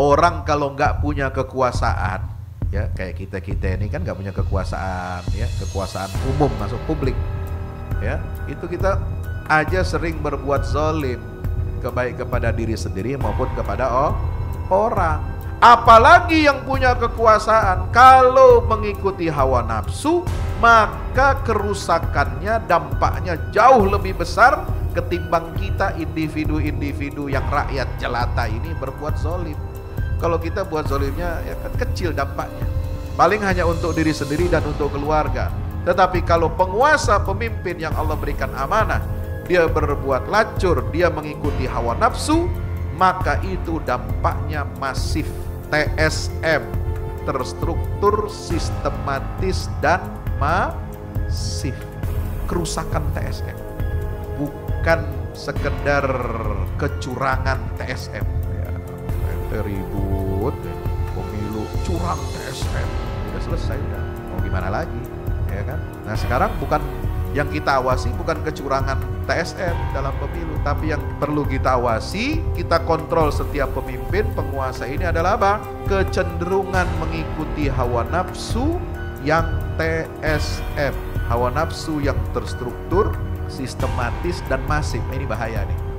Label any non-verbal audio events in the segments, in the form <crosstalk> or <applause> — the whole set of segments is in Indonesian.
Orang kalau nggak punya kekuasaan, ya kayak kita kita ini kan nggak punya kekuasaan, ya kekuasaan umum masuk publik, ya itu kita aja sering berbuat zolim, kebaik kepada diri sendiri maupun kepada oh, orang. Apalagi yang punya kekuasaan, kalau mengikuti hawa nafsu, maka kerusakannya dampaknya jauh lebih besar ketimbang kita individu-individu yang rakyat jelata ini berbuat zolim. Kalau kita buat zolimnya ya kan kecil dampaknya. Paling hanya untuk diri sendiri dan untuk keluarga. Tetapi kalau penguasa pemimpin yang Allah berikan amanah, dia berbuat lacur, dia mengikuti hawa nafsu, maka itu dampaknya masif. TSM terstruktur, sistematis dan masif. Kerusakan TSM bukan sekedar kecurangan TSM ribut pemilu curang TSM udah selesai udah mau gimana lagi ya kan nah sekarang bukan yang kita awasi bukan kecurangan TSM dalam pemilu tapi yang perlu kita awasi kita kontrol setiap pemimpin penguasa ini adalah apa kecenderungan mengikuti hawa nafsu yang TSM hawa nafsu yang terstruktur sistematis dan masif ini bahaya nih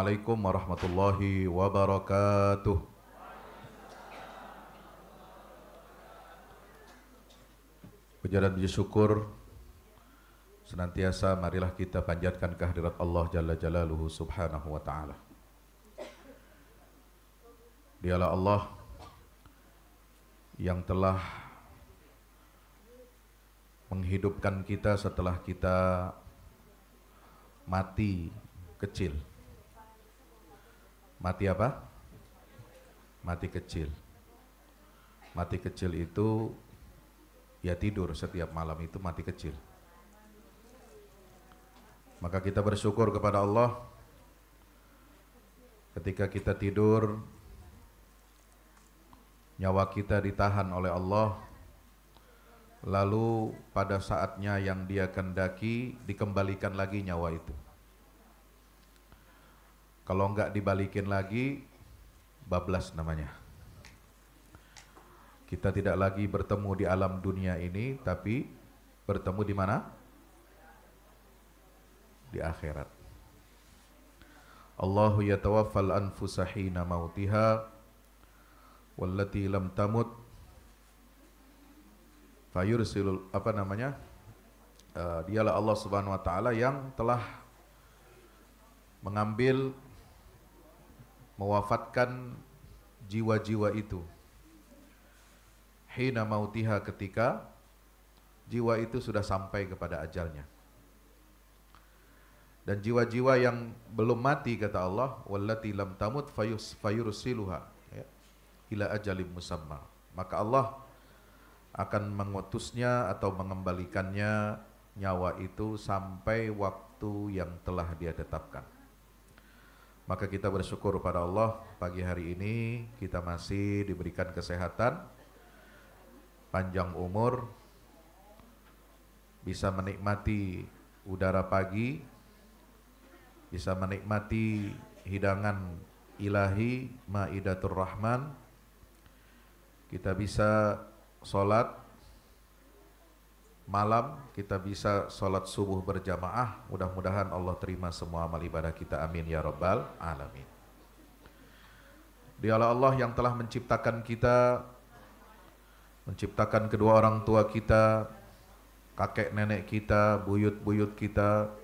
Assalamualaikum warahmatullahi wabarakatuh. Puja dan puji syukur senantiasa marilah kita panjatkan kehadirat Allah Jalla Jalaluhu Subhanahu wa taala. Dialah Allah yang telah menghidupkan kita setelah kita mati kecil. Mati apa? Mati kecil. Mati kecil itu ya tidur setiap malam itu mati kecil. Maka kita bersyukur kepada Allah ketika kita tidur nyawa kita ditahan oleh Allah lalu pada saatnya yang dia kendaki dikembalikan lagi nyawa itu. Kalau nggak dibalikin lagi, bablas namanya. Kita tidak lagi bertemu di alam dunia ini, tapi bertemu di mana? Di akhirat. Allahu yatawaffal anfusa hina mautiha wallati lam tamut fayursilul apa namanya? Uh, dialah Allah Subhanahu wa taala yang telah mengambil mewafatkan jiwa-jiwa itu. Hina mautiha ketika jiwa itu sudah sampai kepada ajalnya. Dan jiwa-jiwa yang belum mati kata Allah, wallati lam tamut fayus fayursiluha ya, ila ajalim musamma. Maka Allah akan mengutusnya atau mengembalikannya nyawa itu sampai waktu yang telah dia tetapkan. Maka kita bersyukur pada Allah pagi hari ini kita masih diberikan kesehatan, panjang umur, bisa menikmati udara pagi, bisa menikmati hidangan ilahi Ma'idatul Rahman, kita bisa sholat, malam kita bisa sholat subuh berjamaah mudah-mudahan Allah terima semua amal ibadah kita amin ya rabbal alamin dialah Allah yang telah menciptakan kita menciptakan kedua orang tua kita kakek nenek kita buyut-buyut kita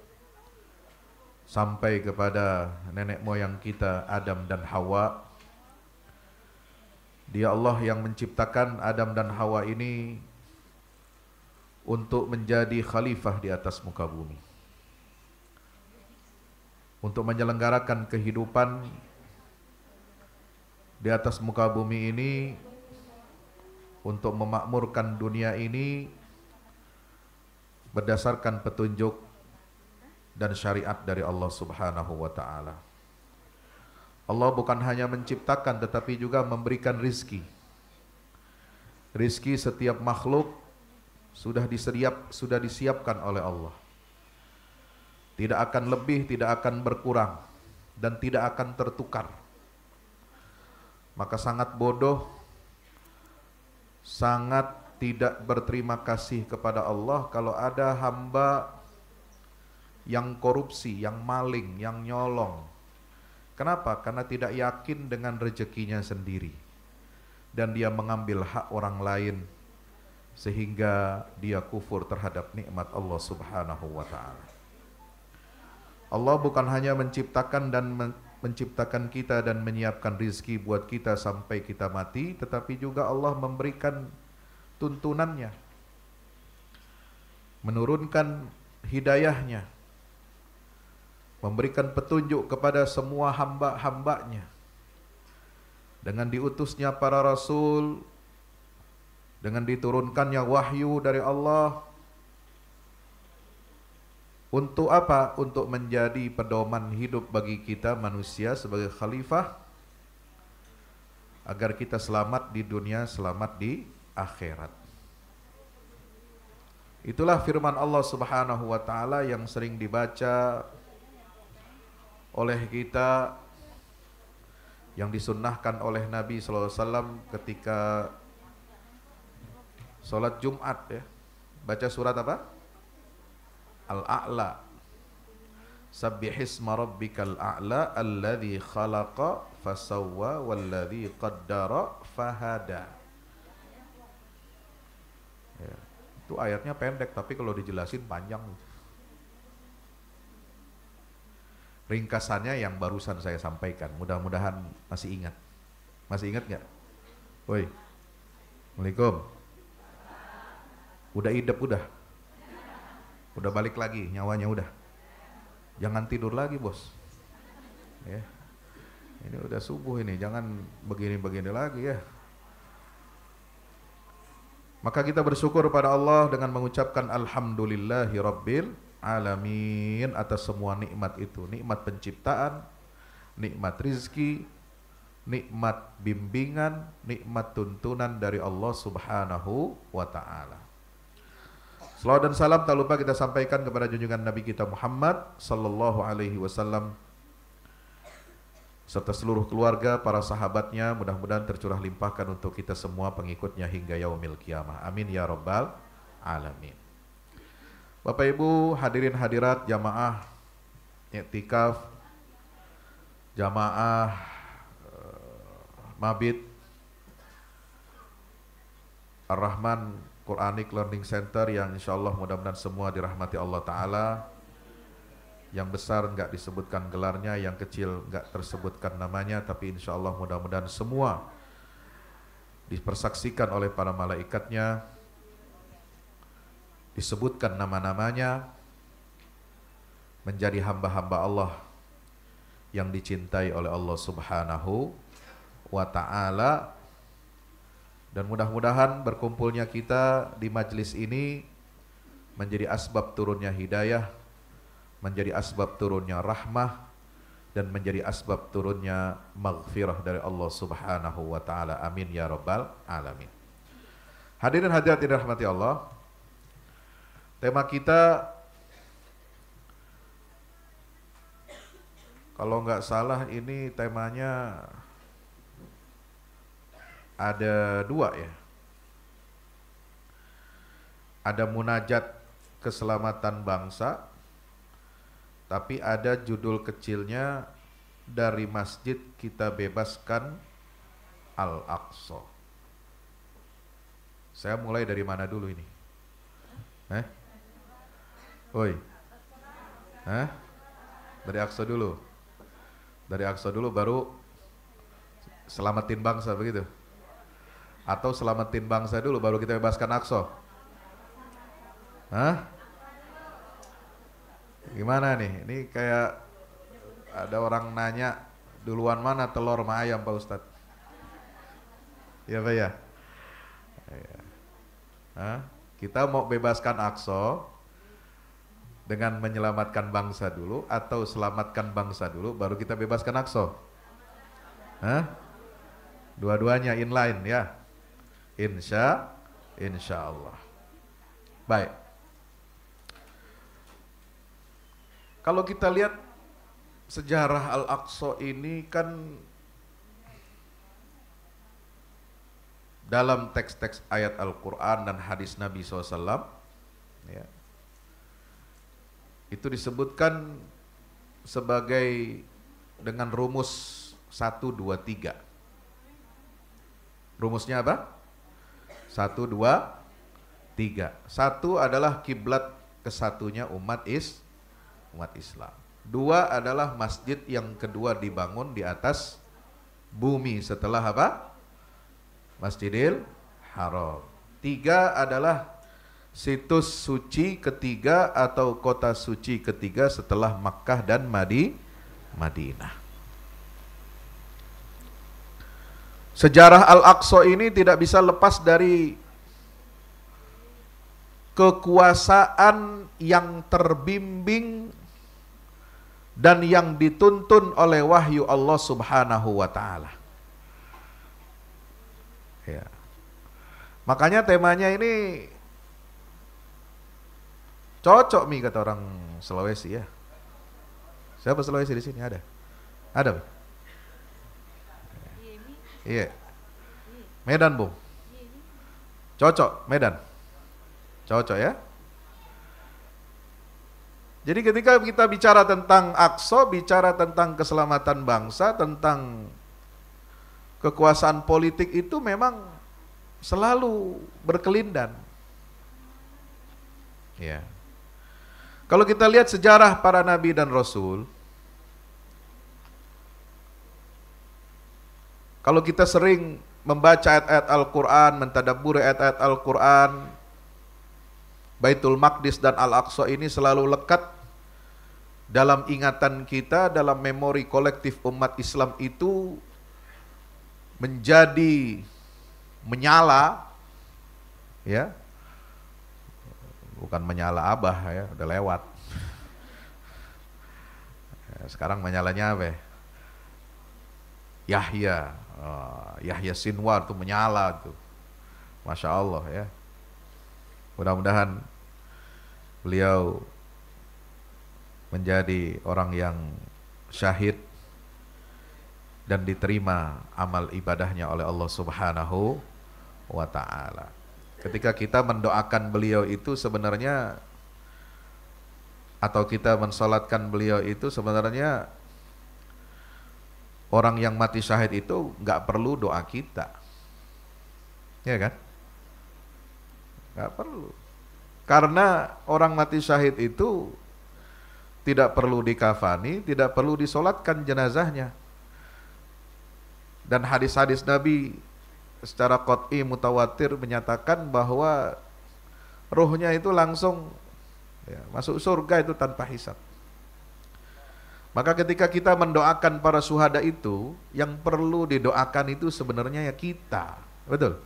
sampai kepada nenek moyang kita Adam dan Hawa dia Allah yang menciptakan Adam dan Hawa ini untuk menjadi khalifah di atas muka bumi. Untuk menyelenggarakan kehidupan di atas muka bumi ini untuk memakmurkan dunia ini berdasarkan petunjuk dan syariat dari Allah Subhanahu wa taala. Allah bukan hanya menciptakan tetapi juga memberikan rizki. Rizki setiap makhluk sudah disediap sudah disiapkan oleh Allah. Tidak akan lebih, tidak akan berkurang dan tidak akan tertukar. Maka sangat bodoh sangat tidak berterima kasih kepada Allah kalau ada hamba yang korupsi, yang maling, yang nyolong. Kenapa? Karena tidak yakin dengan rezekinya sendiri dan dia mengambil hak orang lain sehingga dia kufur terhadap nikmat Allah Subhanahu wa taala. Allah bukan hanya menciptakan dan men menciptakan kita dan menyiapkan rizki buat kita sampai kita mati, tetapi juga Allah memberikan tuntunannya, menurunkan hidayahnya, memberikan petunjuk kepada semua hamba-hambanya. Dengan diutusnya para rasul, dengan diturunkannya wahyu dari Allah untuk apa? Untuk menjadi pedoman hidup bagi kita manusia sebagai khalifah agar kita selamat di dunia, selamat di akhirat. Itulah firman Allah Subhanahu wa taala yang sering dibaca oleh kita yang disunnahkan oleh Nabi Sallallahu Alaihi Wasallam ketika Sholat Jumat ya. Baca surat apa? Al-A'la. Sabbihisma rabbikal a'la alladhi khalaqa fasawwa walladhi qaddara fahada. Ya. Itu ayatnya pendek tapi kalau dijelasin panjang. Ringkasannya yang barusan saya sampaikan, mudah-mudahan masih ingat. Masih ingat nggak? Woi, Assalamualaikum. Udah idep udah. Udah balik lagi nyawanya udah. Jangan tidur lagi bos. Ya. Ini udah subuh ini, jangan begini-begini lagi ya. Maka kita bersyukur pada Allah dengan mengucapkan Alhamdulillahi Rabbil Alamin atas semua nikmat itu. Nikmat penciptaan, nikmat rizki, nikmat bimbingan, nikmat tuntunan dari Allah Subhanahu wa taala. Salawat dan salam tak lupa kita sampaikan kepada junjungan Nabi kita Muhammad sallallahu alaihi wasallam serta seluruh keluarga, para sahabatnya mudah-mudahan tercurah limpahkan untuk kita semua pengikutnya hingga yaumil kiamah. Amin ya rabbal alamin. Bapak Ibu, hadirin hadirat jamaah iktikaf jamaah eh, mabit Ar-Rahman Quranic Learning Center yang insya Allah mudah-mudahan semua dirahmati Allah Ta'ala yang besar nggak disebutkan gelarnya, yang kecil nggak tersebutkan namanya, tapi insya Allah mudah-mudahan semua dipersaksikan oleh para malaikatnya, disebutkan nama-namanya, menjadi hamba-hamba Allah yang dicintai oleh Allah Subhanahu wa taala dan mudah-mudahan berkumpulnya kita di majelis ini menjadi asbab turunnya hidayah, menjadi asbab turunnya rahmah, dan menjadi asbab turunnya maghfirah dari Allah Subhanahu wa taala. Amin ya rabbal alamin. Hadirin hadirat dirahmati Allah. Tema kita kalau nggak salah ini temanya ada dua ya. Ada munajat keselamatan bangsa, tapi ada judul kecilnya dari masjid kita bebaskan Al-Aqsa. Saya mulai dari mana dulu ini? Eh? Woi. Eh? Dari Aqsa dulu. Dari Aqsa dulu baru selamatin bangsa begitu. Atau selamatin bangsa dulu baru kita bebaskan Akso? Hah? Gimana nih? Ini kayak ada orang nanya duluan mana telur sama ayam Pak Ustad? Iya Pak ya? Iya. Hah? Kita mau bebaskan Akso, dengan menyelamatkan bangsa dulu atau selamatkan bangsa dulu baru kita bebaskan Akso? Hah? Dua-duanya inline ya. Insya Insya Allah. Baik. Kalau kita lihat sejarah Al-Aqsa ini kan dalam teks-teks ayat Al-Quran dan hadis Nabi SAW ya, itu disebutkan sebagai dengan rumus satu dua tiga. rumusnya apa? Satu, dua, tiga. Satu adalah kiblat kesatunya umat is umat Islam. Dua adalah masjid yang kedua dibangun di atas bumi setelah apa? Masjidil Haram. Tiga adalah situs suci ketiga atau kota suci ketiga setelah Makkah dan Madi, Madinah. Sejarah Al-Aqsa ini tidak bisa lepas dari kekuasaan yang terbimbing dan yang dituntun oleh wahyu Allah Subhanahu wa taala. Ya. Makanya temanya ini cocok mi kata orang Sulawesi ya. Siapa Sulawesi di sini ada? Ada. Iya. Medan, Bung. Cocok, Medan. Cocok ya. Jadi ketika kita bicara tentang akso, bicara tentang keselamatan bangsa, tentang kekuasaan politik itu memang selalu berkelindan. Ya. Kalau kita lihat sejarah para nabi dan rasul, Kalau kita sering membaca ayat-ayat Al-Quran, mentadaburi ayat-ayat Al-Quran, Baitul Maqdis dan Al-Aqsa ini selalu lekat dalam ingatan kita, dalam memori kolektif umat Islam itu menjadi menyala ya bukan menyala abah ya udah lewat <laughs> ya, sekarang menyalanya apa ya? Yahya, uh, Yahya Sinwar itu menyala tuh. Masya Allah ya. Mudah-mudahan beliau menjadi orang yang syahid dan diterima amal ibadahnya oleh Allah Subhanahu wa taala. Ketika kita mendoakan beliau itu sebenarnya atau kita mensolatkan beliau itu sebenarnya orang yang mati syahid itu nggak perlu doa kita. Ya kan? Nggak perlu. Karena orang mati syahid itu tidak perlu dikafani, tidak perlu disolatkan jenazahnya. Dan hadis-hadis Nabi secara qot'i mutawatir menyatakan bahwa rohnya itu langsung ya, masuk surga itu tanpa hisap. Maka ketika kita mendoakan para suhada itu, yang perlu didoakan itu sebenarnya ya kita, betul?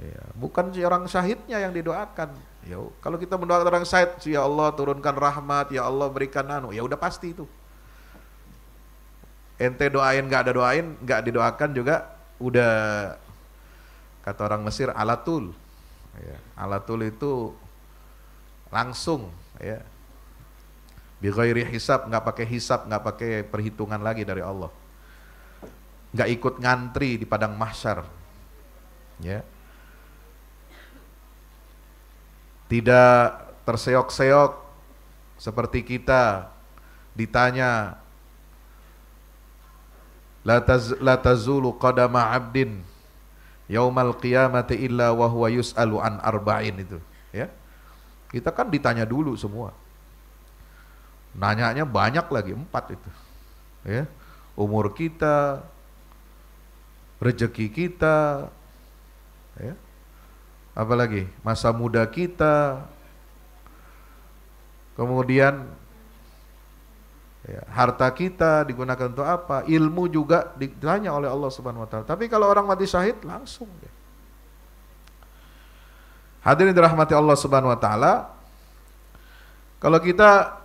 Ya, bukan orang syahidnya yang didoakan. Ya, kalau kita mendoakan orang syahid, ya Allah turunkan rahmat, ya Allah berikan anu, ya udah pasti itu. Ente doain nggak ada doain, nggak didoakan juga udah kata orang Mesir alatul. Ya, alatul itu langsung ya Bighairi hisab, nggak pakai hisab, nggak pakai perhitungan lagi dari Allah. Nggak ikut ngantri di padang mahsyar. Ya. Tidak terseok-seok seperti kita ditanya la, taz, la tazulu qadama abdin yaumal qiyamati illa wa huwa yus'alu an arba'in itu ya kita kan ditanya dulu semua Nanyanya banyak lagi, empat itu. Ya. Umur kita, rezeki kita, ya. apalagi masa muda kita, kemudian ya, harta kita digunakan untuk apa, ilmu juga ditanya oleh Allah Subhanahu Wa Taala. Tapi kalau orang mati syahid langsung. Ya. Hadirin dirahmati Allah Subhanahu Wa Taala, kalau kita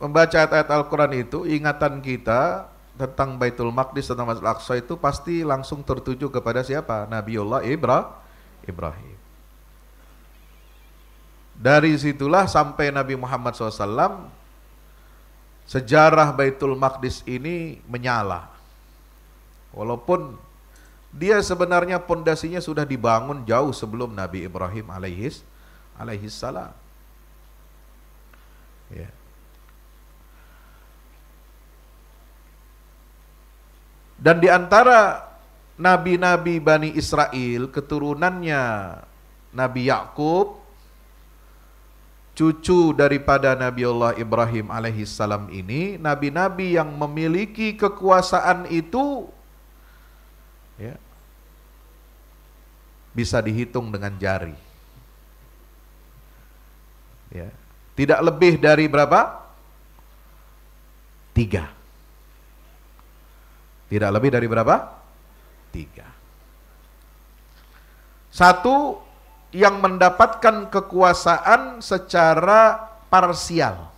membaca ayat-ayat Al-Quran itu ingatan kita tentang Baitul Maqdis tentang Masjid Al-Aqsa itu pasti langsung tertuju kepada siapa? Nabiullah Ibra, Ibrahim. Dari situlah sampai Nabi Muhammad SAW sejarah Baitul Maqdis ini menyala. Walaupun dia sebenarnya pondasinya sudah dibangun jauh sebelum Nabi Ibrahim alaihis alaihis salam. Yeah. Dan di antara nabi-nabi Bani Israel, keturunannya Nabi Yakub, cucu daripada Nabi Allah Ibrahim alaihissalam ini, nabi-nabi yang memiliki kekuasaan itu ya, bisa dihitung dengan jari. Ya, tidak lebih dari berapa? Tiga. Tidak lebih dari berapa? Tiga. Satu yang mendapatkan kekuasaan secara parsial.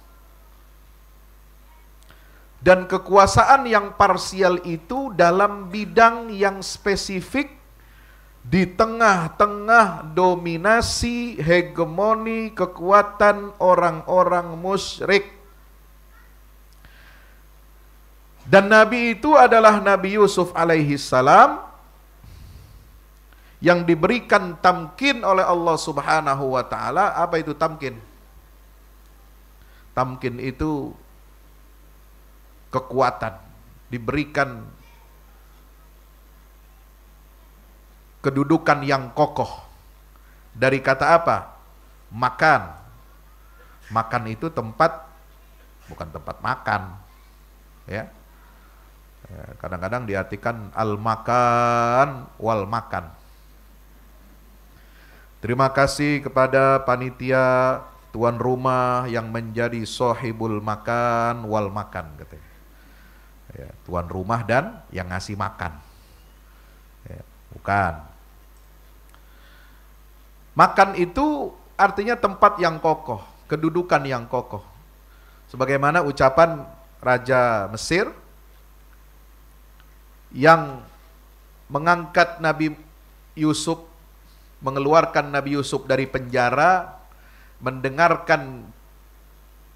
Dan kekuasaan yang parsial itu dalam bidang yang spesifik di tengah-tengah dominasi hegemoni kekuatan orang-orang musyrik. Dan nabi itu adalah Nabi Yusuf alaihi salam yang diberikan tamkin oleh Allah Subhanahu wa taala. Apa itu tamkin? Tamkin itu kekuatan, diberikan kedudukan yang kokoh. Dari kata apa? Makan. Makan itu tempat bukan tempat makan. Ya Ya, kadang-kadang diartikan al-makan wal makan. Terima kasih kepada panitia tuan rumah yang menjadi sohibul makan wal makan Ya, tuan rumah dan yang ngasih makan. Ya, bukan. Makan itu artinya tempat yang kokoh, kedudukan yang kokoh. Sebagaimana ucapan Raja Mesir yang mengangkat Nabi Yusuf, mengeluarkan Nabi Yusuf dari penjara, mendengarkan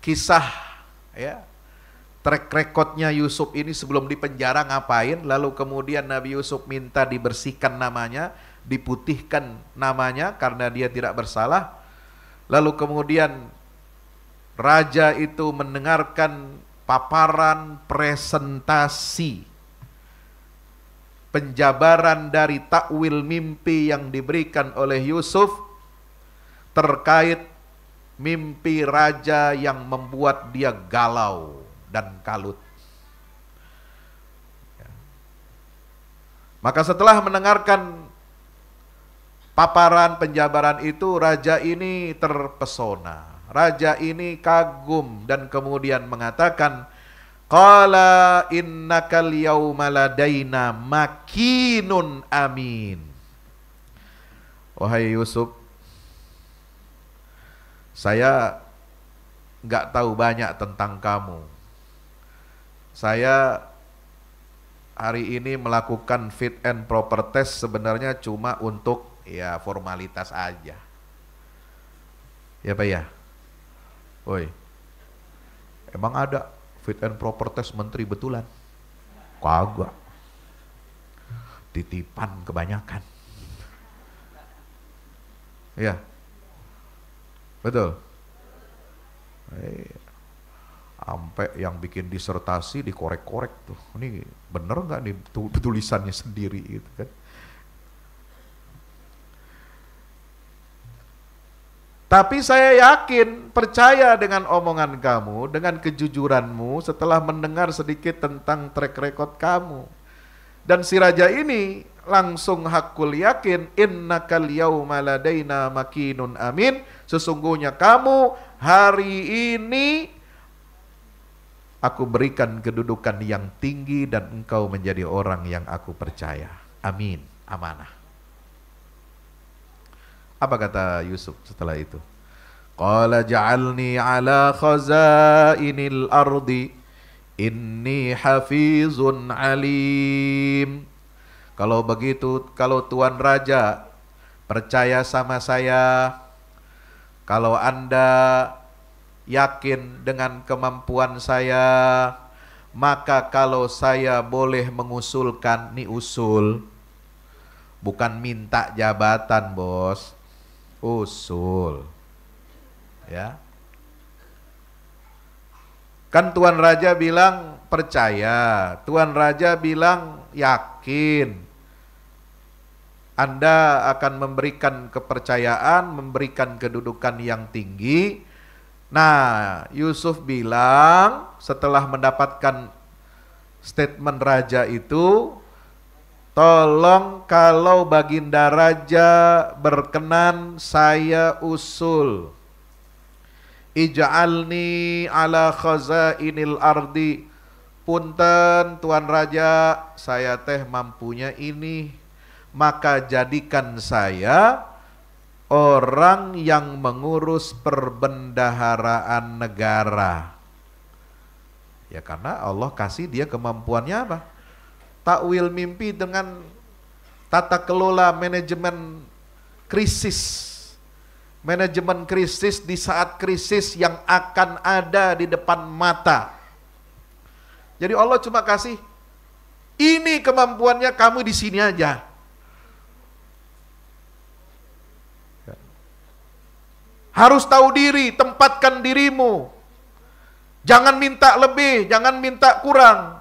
kisah ya track recordnya Yusuf ini sebelum di penjara ngapain lalu kemudian Nabi Yusuf minta dibersihkan namanya diputihkan namanya karena dia tidak bersalah lalu kemudian raja itu mendengarkan paparan presentasi penjabaran dari takwil mimpi yang diberikan oleh Yusuf terkait mimpi raja yang membuat dia galau dan kalut. Ya. Maka setelah mendengarkan paparan penjabaran itu, raja ini terpesona. Raja ini kagum dan kemudian mengatakan, Qala innakal yauma ladaina makinun amin. Wahai Yusuf, saya nggak tahu banyak tentang kamu. Saya hari ini melakukan fit and proper test sebenarnya cuma untuk ya formalitas aja. Ya Pak ya? Woi, emang ada fit and proper test menteri betulan. Kagak. Titipan kebanyakan. Iya. Betul. Sampai iya. yang bikin disertasi dikorek-korek tuh. Ini bener nggak nih tulisannya sendiri itu kan. Tapi saya yakin, percaya dengan omongan kamu, dengan kejujuranmu setelah mendengar sedikit tentang track record kamu. Dan si raja ini langsung hakul yakin inna kaliau maladaina makinun amin sesungguhnya kamu hari ini aku berikan kedudukan yang tinggi dan engkau menjadi orang yang aku percaya amin amanah apa kata Yusuf setelah itu? Qala ja'alni ala khazainil ardi inni hafizun alim. Kalau begitu, kalau Tuan Raja percaya sama saya, kalau Anda yakin dengan kemampuan saya, maka kalau saya boleh mengusulkan, ni usul, bukan minta jabatan bos, usul. Ya. Kan Tuan Raja bilang percaya, Tuan Raja bilang yakin. Anda akan memberikan kepercayaan, memberikan kedudukan yang tinggi. Nah, Yusuf bilang setelah mendapatkan statement raja itu, Tolong kalau Baginda Raja berkenan saya usul. Ija'alni ala khazainil ardi. Punten Tuan Raja, saya teh mampunya ini. Maka jadikan saya orang yang mengurus perbendaharaan negara. Ya karena Allah kasih dia kemampuannya apa? takwil mimpi dengan tata kelola manajemen krisis. Manajemen krisis di saat krisis yang akan ada di depan mata. Jadi Allah cuma kasih ini kemampuannya kamu di sini aja. Harus tahu diri, tempatkan dirimu. Jangan minta lebih, jangan minta kurang.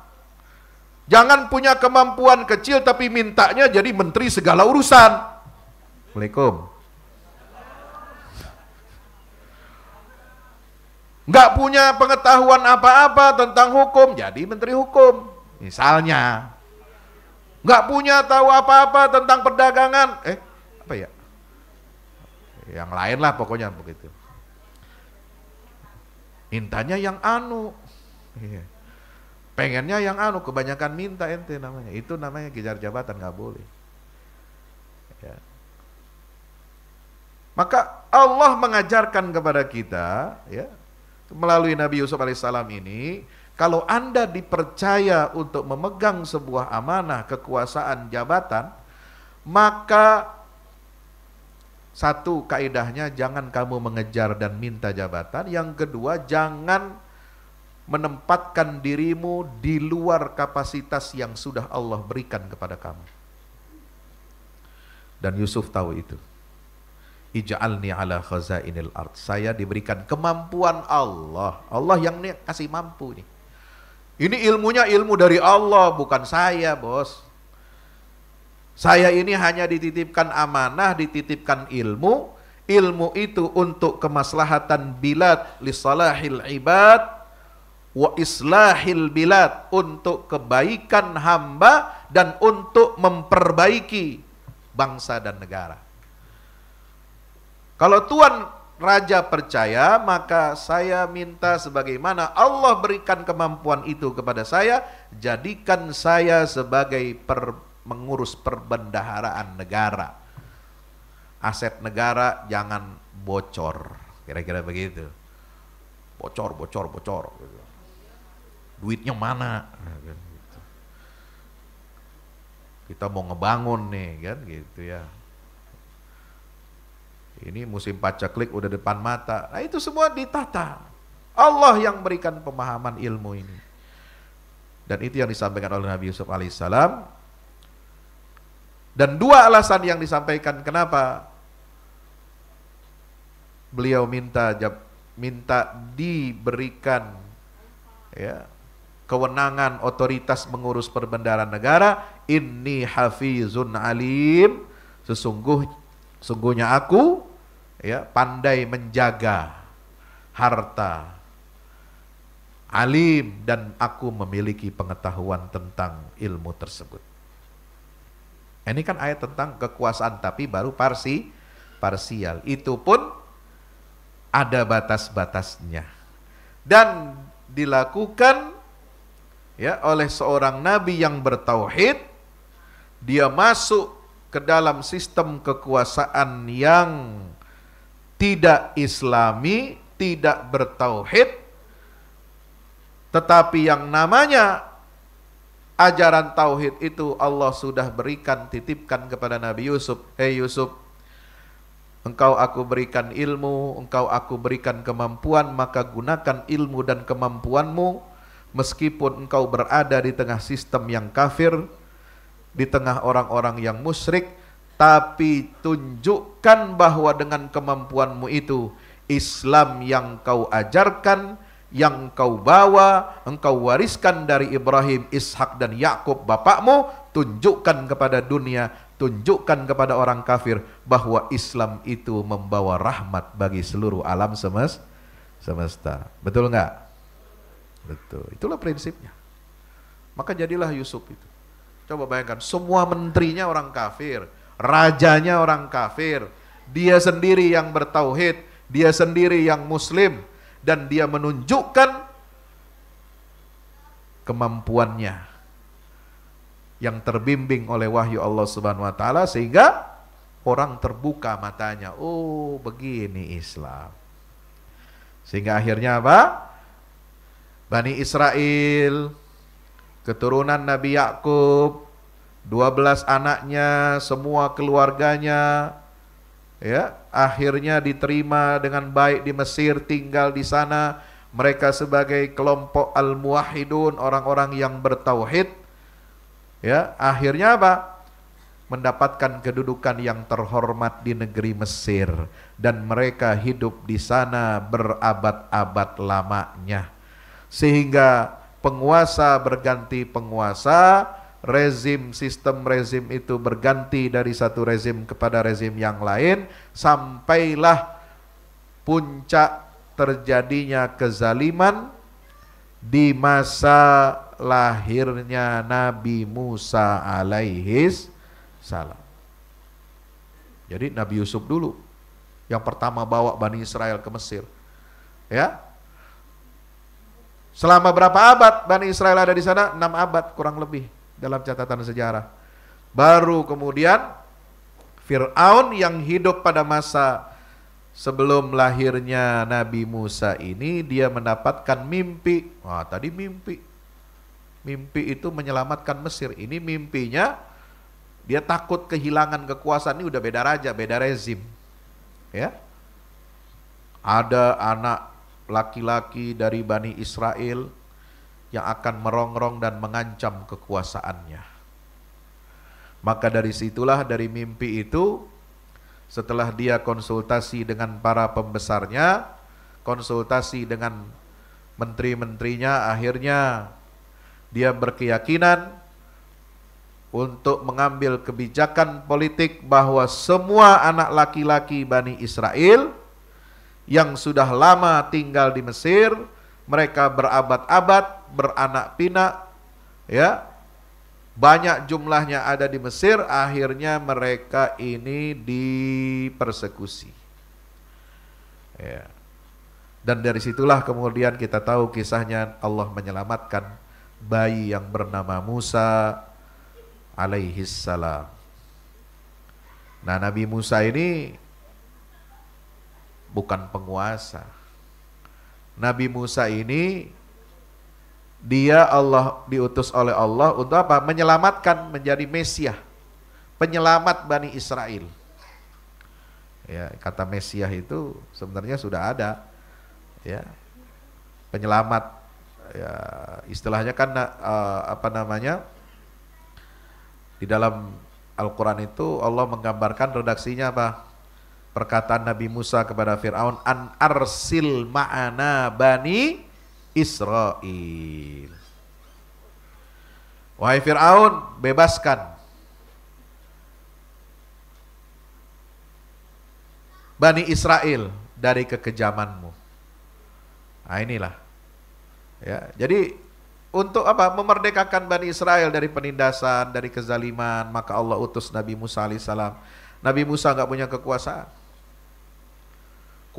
Jangan punya kemampuan kecil tapi mintanya jadi menteri segala urusan. Assalamualaikum. Nggak punya pengetahuan apa-apa tentang hukum, jadi menteri hukum. Misalnya. Nggak punya tahu apa-apa tentang perdagangan. Eh, apa ya? Yang lain lah pokoknya begitu. Mintanya yang anu. Iya. Pengennya yang anu kebanyakan minta ente namanya. Itu namanya kejar jabatan nggak boleh. Ya. Maka Allah mengajarkan kepada kita ya melalui Nabi Yusuf alaihissalam ini kalau Anda dipercaya untuk memegang sebuah amanah kekuasaan jabatan maka satu kaidahnya jangan kamu mengejar dan minta jabatan yang kedua jangan menempatkan dirimu di luar kapasitas yang sudah Allah berikan kepada kamu. Dan Yusuf tahu itu. Ija'alni ala khazainil ard. Saya diberikan kemampuan Allah. Allah yang nih kasih mampu nih. Ini ilmunya ilmu dari Allah, bukan saya, Bos. Saya ini hanya dititipkan amanah, dititipkan ilmu. Ilmu itu untuk kemaslahatan bilad lisalahil ibad wa islahil bilad untuk kebaikan hamba dan untuk memperbaiki bangsa dan negara. Kalau Tuhan Raja percaya, maka saya minta sebagaimana Allah berikan kemampuan itu kepada saya, jadikan saya sebagai per, mengurus perbendaharaan negara. Aset negara jangan bocor, kira-kira begitu. Bocor, bocor, bocor. Gitu duitnya mana nah, kan gitu. kita mau ngebangun nih kan gitu ya ini musim pacaklik udah depan mata. Nah itu semua ditata. Allah yang berikan pemahaman ilmu ini. Dan itu yang disampaikan oleh Nabi Yusuf alaihissalam. Dan dua alasan yang disampaikan kenapa beliau minta minta diberikan ya kewenangan otoritas mengurus perbendaharaan negara ini hafizun alim sesungguh sungguhnya aku ya pandai menjaga harta alim dan aku memiliki pengetahuan tentang ilmu tersebut ini kan ayat tentang kekuasaan tapi baru parsi parsial itu pun ada batas-batasnya dan dilakukan ya oleh seorang nabi yang bertauhid dia masuk ke dalam sistem kekuasaan yang tidak islami, tidak bertauhid tetapi yang namanya ajaran tauhid itu Allah sudah berikan titipkan kepada Nabi Yusuf. "Hei Yusuf, engkau aku berikan ilmu, engkau aku berikan kemampuan, maka gunakan ilmu dan kemampuanmu meskipun engkau berada di tengah sistem yang kafir, di tengah orang-orang yang musyrik, tapi tunjukkan bahwa dengan kemampuanmu itu, Islam yang kau ajarkan, yang kau bawa, engkau wariskan dari Ibrahim, Ishak dan Yakub bapakmu, tunjukkan kepada dunia, tunjukkan kepada orang kafir bahwa Islam itu membawa rahmat bagi seluruh alam semesta. Betul enggak? Betul. Itulah prinsipnya. Maka jadilah Yusuf itu. Coba bayangkan, semua menterinya orang kafir, rajanya orang kafir, dia sendiri yang bertauhid, dia sendiri yang muslim dan dia menunjukkan kemampuannya yang terbimbing oleh wahyu Allah Subhanahu wa taala sehingga orang terbuka matanya. Oh, begini Islam. Sehingga akhirnya apa? Bani Israel, keturunan Nabi Yakub, 12 anaknya, semua keluarganya ya, akhirnya diterima dengan baik di Mesir, tinggal di sana. Mereka sebagai kelompok al-muwahhidun, orang-orang yang bertauhid. Ya, akhirnya apa? mendapatkan kedudukan yang terhormat di negeri Mesir dan mereka hidup di sana berabad-abad lamanya sehingga penguasa berganti penguasa, rezim sistem rezim itu berganti dari satu rezim kepada rezim yang lain sampailah puncak terjadinya kezaliman di masa lahirnya Nabi Musa alaihis salam. Jadi Nabi Yusuf dulu yang pertama bawa Bani Israel ke Mesir. Ya, Selama berapa abad Bani Israel ada di sana? 6 abad kurang lebih dalam catatan sejarah. Baru kemudian Fir'aun yang hidup pada masa sebelum lahirnya Nabi Musa ini dia mendapatkan mimpi. Wah, tadi mimpi. Mimpi itu menyelamatkan Mesir. Ini mimpinya dia takut kehilangan kekuasaan ini udah beda raja, beda rezim. Ya. Ada anak laki-laki dari Bani Israel yang akan merongrong dan mengancam kekuasaannya. Maka dari situlah dari mimpi itu setelah dia konsultasi dengan para pembesarnya, konsultasi dengan menteri-menterinya, akhirnya dia berkeyakinan untuk mengambil kebijakan politik bahwa semua anak laki-laki Bani Israel yang sudah lama tinggal di Mesir, mereka berabad-abad, beranak pinak, ya. Banyak jumlahnya ada di Mesir, akhirnya mereka ini dipersekusi. Ya. Dan dari situlah kemudian kita tahu kisahnya Allah menyelamatkan bayi yang bernama Musa alaihissalam. Nah Nabi Musa ini bukan penguasa. Nabi Musa ini dia Allah diutus oleh Allah untuk apa? Menyelamatkan menjadi Mesiah, penyelamat Bani Israel. Ya, kata Mesiah itu sebenarnya sudah ada. Ya. Penyelamat ya istilahnya kan uh, apa namanya? Di dalam Al-Qur'an itu Allah menggambarkan redaksinya apa? perkataan Nabi Musa kepada Fir'aun an arsil ma'ana bani Israel wahai Fir'aun bebaskan Bani Israel dari kekejamanmu nah inilah ya jadi untuk apa memerdekakan Bani Israel dari penindasan dari kezaliman maka Allah utus Nabi Musa alaihissalam Nabi Musa nggak punya kekuasaan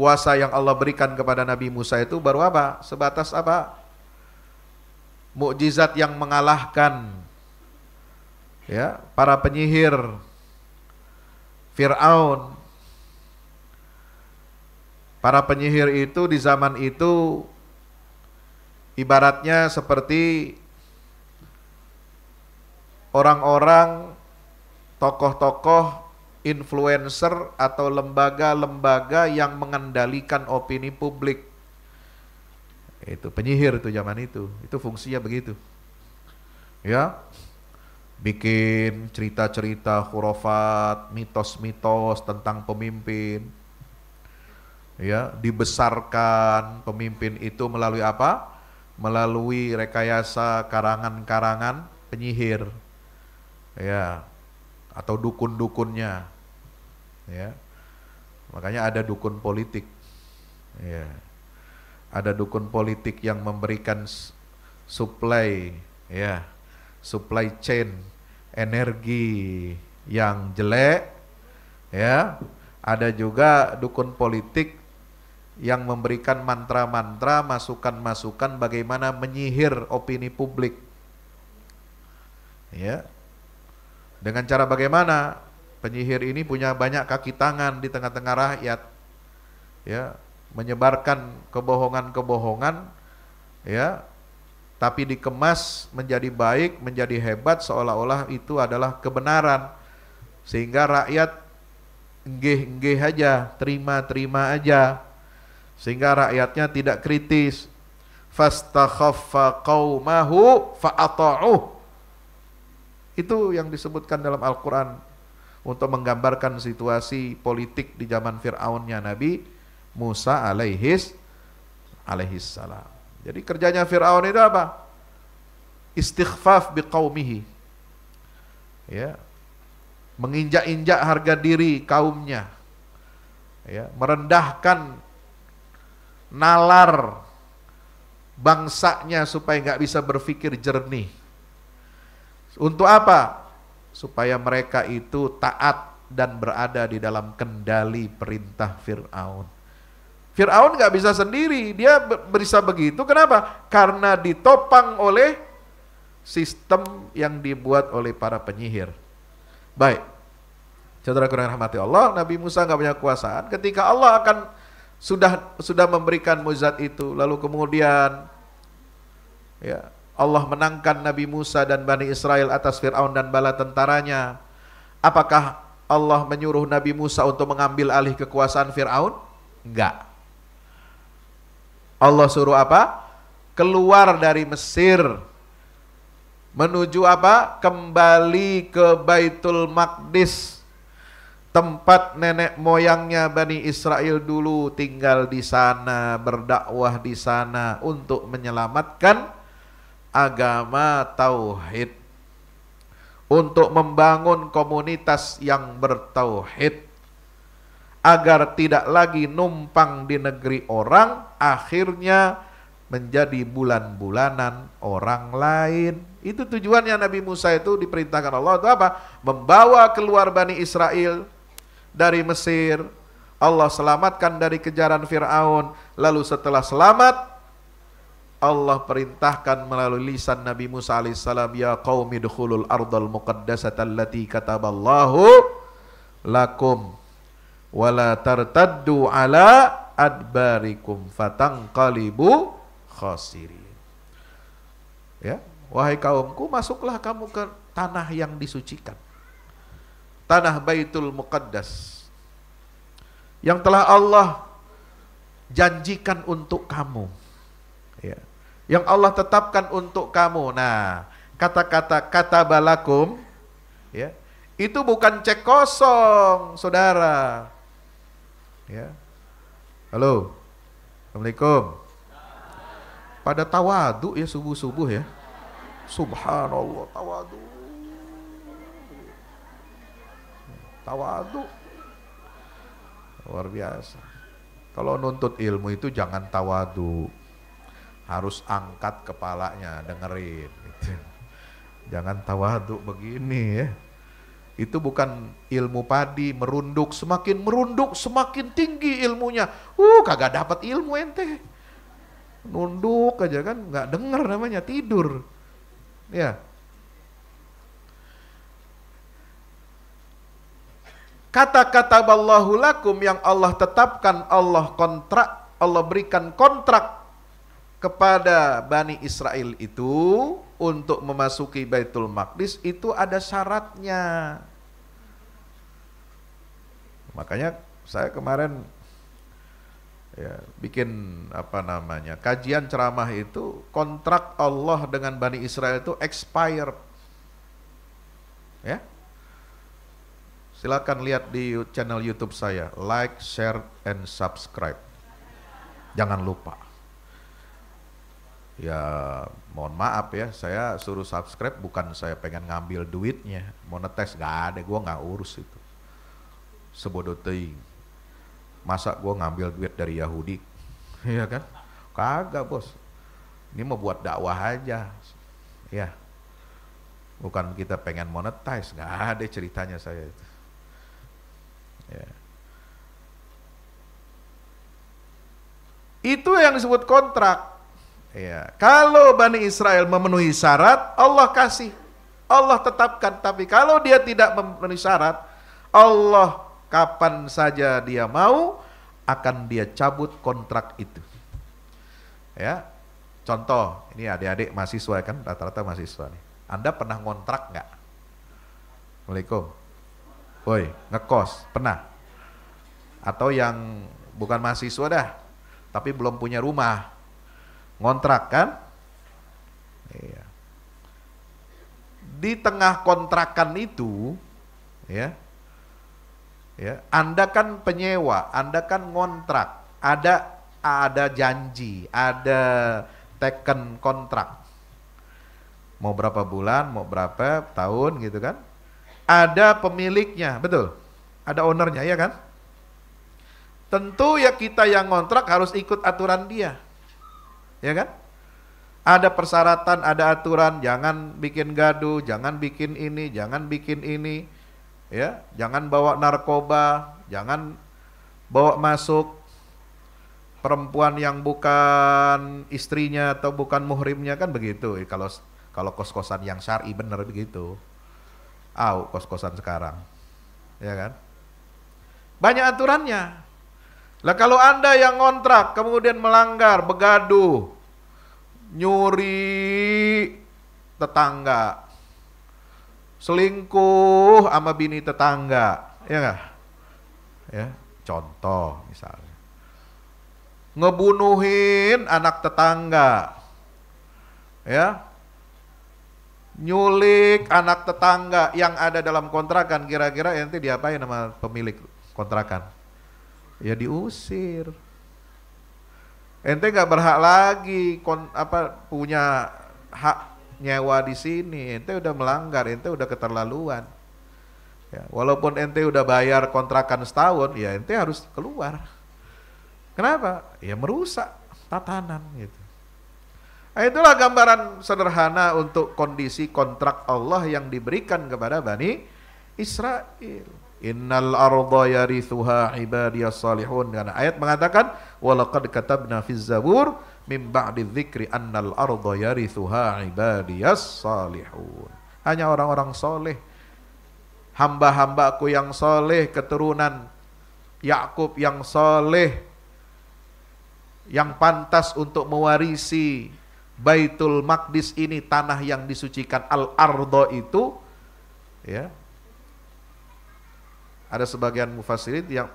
Kuasa yang Allah berikan kepada Nabi Musa itu baru apa? Sebatas apa? Mukjizat yang mengalahkan ya, para penyihir Firaun. Para penyihir itu di zaman itu ibaratnya seperti orang-orang tokoh-tokoh influencer atau lembaga-lembaga yang mengendalikan opini publik. Itu penyihir itu zaman itu. Itu fungsinya begitu. Ya. Bikin cerita-cerita khurafat, mitos-mitos tentang pemimpin. Ya, dibesarkan pemimpin itu melalui apa? Melalui rekayasa karangan-karangan penyihir. Ya, atau dukun-dukunnya. Ya. Makanya ada dukun politik. Ya. Ada dukun politik yang memberikan supply ya, supply chain energi yang jelek ya. Ada juga dukun politik yang memberikan mantra-mantra, masukan-masukan bagaimana menyihir opini publik. Ya, dengan cara bagaimana? Penyihir ini punya banyak kaki tangan di tengah-tengah rakyat. Ya, menyebarkan kebohongan-kebohongan ya, tapi dikemas menjadi baik, menjadi hebat seolah-olah itu adalah kebenaran. Sehingga rakyat enggih-enggih aja, terima-terima aja. Sehingga rakyatnya tidak kritis. Fastakhaffa qaumahu fa'ata'uh itu yang disebutkan dalam Al-Quran untuk menggambarkan situasi politik di zaman Fir'aunnya Nabi Musa alaihis alaihis salam. Jadi kerjanya Fir'aun itu apa? Istighfaf biqaumihi. Ya. Menginjak-injak harga diri kaumnya. Ya, merendahkan nalar bangsanya supaya nggak bisa berpikir jernih. Untuk apa? Supaya mereka itu taat dan berada di dalam kendali perintah Fir'aun. Fir'aun gak bisa sendiri, dia bisa begitu. Kenapa? Karena ditopang oleh sistem yang dibuat oleh para penyihir. Baik, saudara kurang rahmati Allah, Nabi Musa gak punya kekuasaan. Ketika Allah akan sudah sudah memberikan mujizat itu, lalu kemudian ya Allah menangkan Nabi Musa dan Bani Israel atas Fir'aun dan bala tentaranya. Apakah Allah menyuruh Nabi Musa untuk mengambil alih kekuasaan Fir'aun? Enggak. Allah suruh apa? Keluar dari Mesir. Menuju apa? Kembali ke Baitul Maqdis. Tempat nenek moyangnya Bani Israel dulu tinggal di sana, berdakwah di sana untuk menyelamatkan agama tauhid untuk membangun komunitas yang bertauhid agar tidak lagi numpang di negeri orang akhirnya menjadi bulan-bulanan orang lain itu tujuannya Nabi Musa itu diperintahkan Allah itu apa membawa keluar Bani Israel dari Mesir Allah selamatkan dari kejaran Firaun lalu setelah selamat Allah perintahkan melalui lisan Nabi Musa alaihissalam ya qaumi dukhulul ardal muqaddasata allati kataballahu lakum wala tartaddu ala adbarikum fatangqalibu khasiri ya wahai kaumku masuklah kamu ke tanah yang disucikan tanah Baitul Muqaddas yang telah Allah janjikan untuk kamu yang Allah tetapkan untuk kamu. Nah, kata-kata kata balakum ya, itu bukan cek kosong, Saudara. Ya. Halo. Assalamualaikum. Pada tawadu ya subuh-subuh ya. Subhanallah tawadu. Tawadu. Luar biasa. Kalau nuntut ilmu itu jangan tawadu harus angkat kepalanya dengerin gitu. <laughs> jangan tawaduk begini ya itu bukan ilmu padi merunduk semakin merunduk semakin tinggi ilmunya uh kagak dapat ilmu ente nunduk aja kan nggak dengar namanya tidur ya kata-kata ballahu lakum yang Allah tetapkan Allah kontrak Allah berikan kontrak kepada Bani Israel itu untuk memasuki Baitul Maqdis itu ada syaratnya. Makanya saya kemarin ya, bikin apa namanya kajian ceramah itu kontrak Allah dengan Bani Israel itu expired. Ya, silakan lihat di channel YouTube saya, like, share, and subscribe. Jangan lupa ya mohon maaf ya saya suruh subscribe bukan saya pengen ngambil duitnya monetes nggak ada gue nggak urus itu sebodoh teing masa gue ngambil duit dari Yahudi <laughs> ya kan kagak bos ini mau buat dakwah aja ya bukan kita pengen monetize nggak ada ceritanya saya itu ya. itu yang disebut kontrak Ya. Kalau Bani Israel memenuhi syarat, Allah kasih. Allah tetapkan. Tapi kalau dia tidak memenuhi syarat, Allah kapan saja dia mau, akan dia cabut kontrak itu. Ya, Contoh, ini adik-adik mahasiswa kan, rata-rata mahasiswa nih. Anda pernah ngontrak nggak? Assalamualaikum. Woi, ngekos, pernah? Atau yang bukan mahasiswa dah, tapi belum punya rumah, ngontrak kan? Iya. Di tengah kontrakan itu, ya, ya, Anda kan penyewa, Anda kan ngontrak, ada ada janji, ada teken kontrak. Mau berapa bulan, mau berapa tahun gitu kan? Ada pemiliknya, betul? Ada ownernya ya kan? Tentu ya kita yang ngontrak harus ikut aturan dia ya kan? Ada persyaratan, ada aturan, jangan bikin gaduh, jangan bikin ini, jangan bikin ini, ya, jangan bawa narkoba, jangan bawa masuk perempuan yang bukan istrinya atau bukan muhrimnya kan begitu. Eh, kalau kalau kos-kosan yang syar'i benar begitu. Au kos-kosan sekarang. Ya kan? Banyak aturannya. Lah kalau Anda yang ngontrak kemudian melanggar, begaduh, nyuri tetangga, selingkuh sama bini tetangga, ya enggak? Ya, contoh misalnya. Ngebunuhin anak tetangga. Ya. Nyulik anak tetangga yang ada dalam kontrakan kira-kira nanti diapain sama pemilik kontrakan? ya diusir. Ente nggak berhak lagi kon, apa punya hak nyewa di sini. Ente udah melanggar, ente udah keterlaluan. Ya, walaupun ente udah bayar kontrakan setahun, ya ente harus keluar. Kenapa? Ya merusak tatanan gitu. Nah, itulah gambaran sederhana untuk kondisi kontrak Allah yang diberikan kepada Bani Israel. Innal arda yarithuha ibadiyas salihun. Karena ayat mengatakan walaqad katabna fiz zabur min ba'di dzikri annal arda yarithuha ibadiyas salihun. Hanya orang-orang soleh hamba-hambaku yang soleh keturunan Yakub yang soleh yang pantas untuk mewarisi Baitul Maqdis ini tanah yang disucikan al ardo itu ya ada sebagian mufasirin yang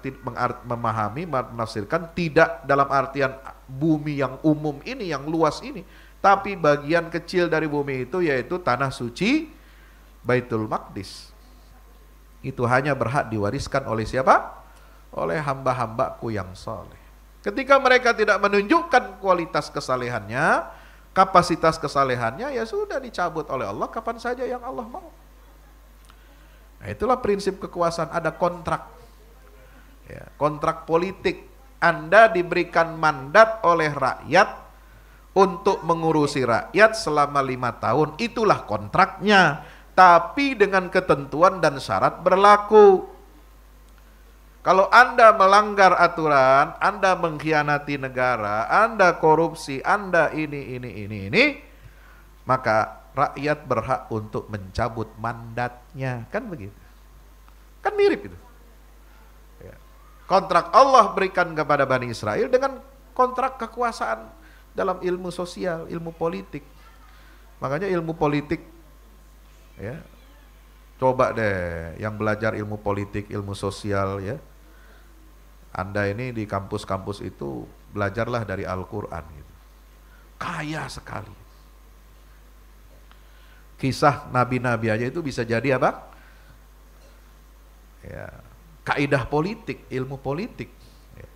memahami, menafsirkan tidak dalam artian bumi yang umum ini, yang luas ini. Tapi bagian kecil dari bumi itu yaitu tanah suci Baitul Maqdis. Itu hanya berhak diwariskan oleh siapa? Oleh hamba-hambaku yang soleh. Ketika mereka tidak menunjukkan kualitas kesalehannya, kapasitas kesalehannya, ya sudah dicabut oleh Allah kapan saja yang Allah mau. Nah, itulah prinsip kekuasaan, ada kontrak. Ya, kontrak politik. Anda diberikan mandat oleh rakyat untuk mengurusi rakyat selama lima tahun. Itulah kontraknya. Tapi dengan ketentuan dan syarat berlaku. Kalau Anda melanggar aturan, Anda mengkhianati negara, Anda korupsi, Anda ini, ini, ini, ini, maka rakyat berhak untuk mencabut mandatnya. Kan begitu. Kan mirip itu. Ya. Kontrak Allah berikan kepada Bani Israel dengan kontrak kekuasaan dalam ilmu sosial, ilmu politik. Makanya ilmu politik ya. Coba deh yang belajar ilmu politik, ilmu sosial ya. Anda ini di kampus-kampus itu belajarlah dari Al-Qur'an gitu. Kaya sekali kisah nabi-nabi aja itu bisa jadi apa? Ya, kaidah politik, ilmu politik, ya.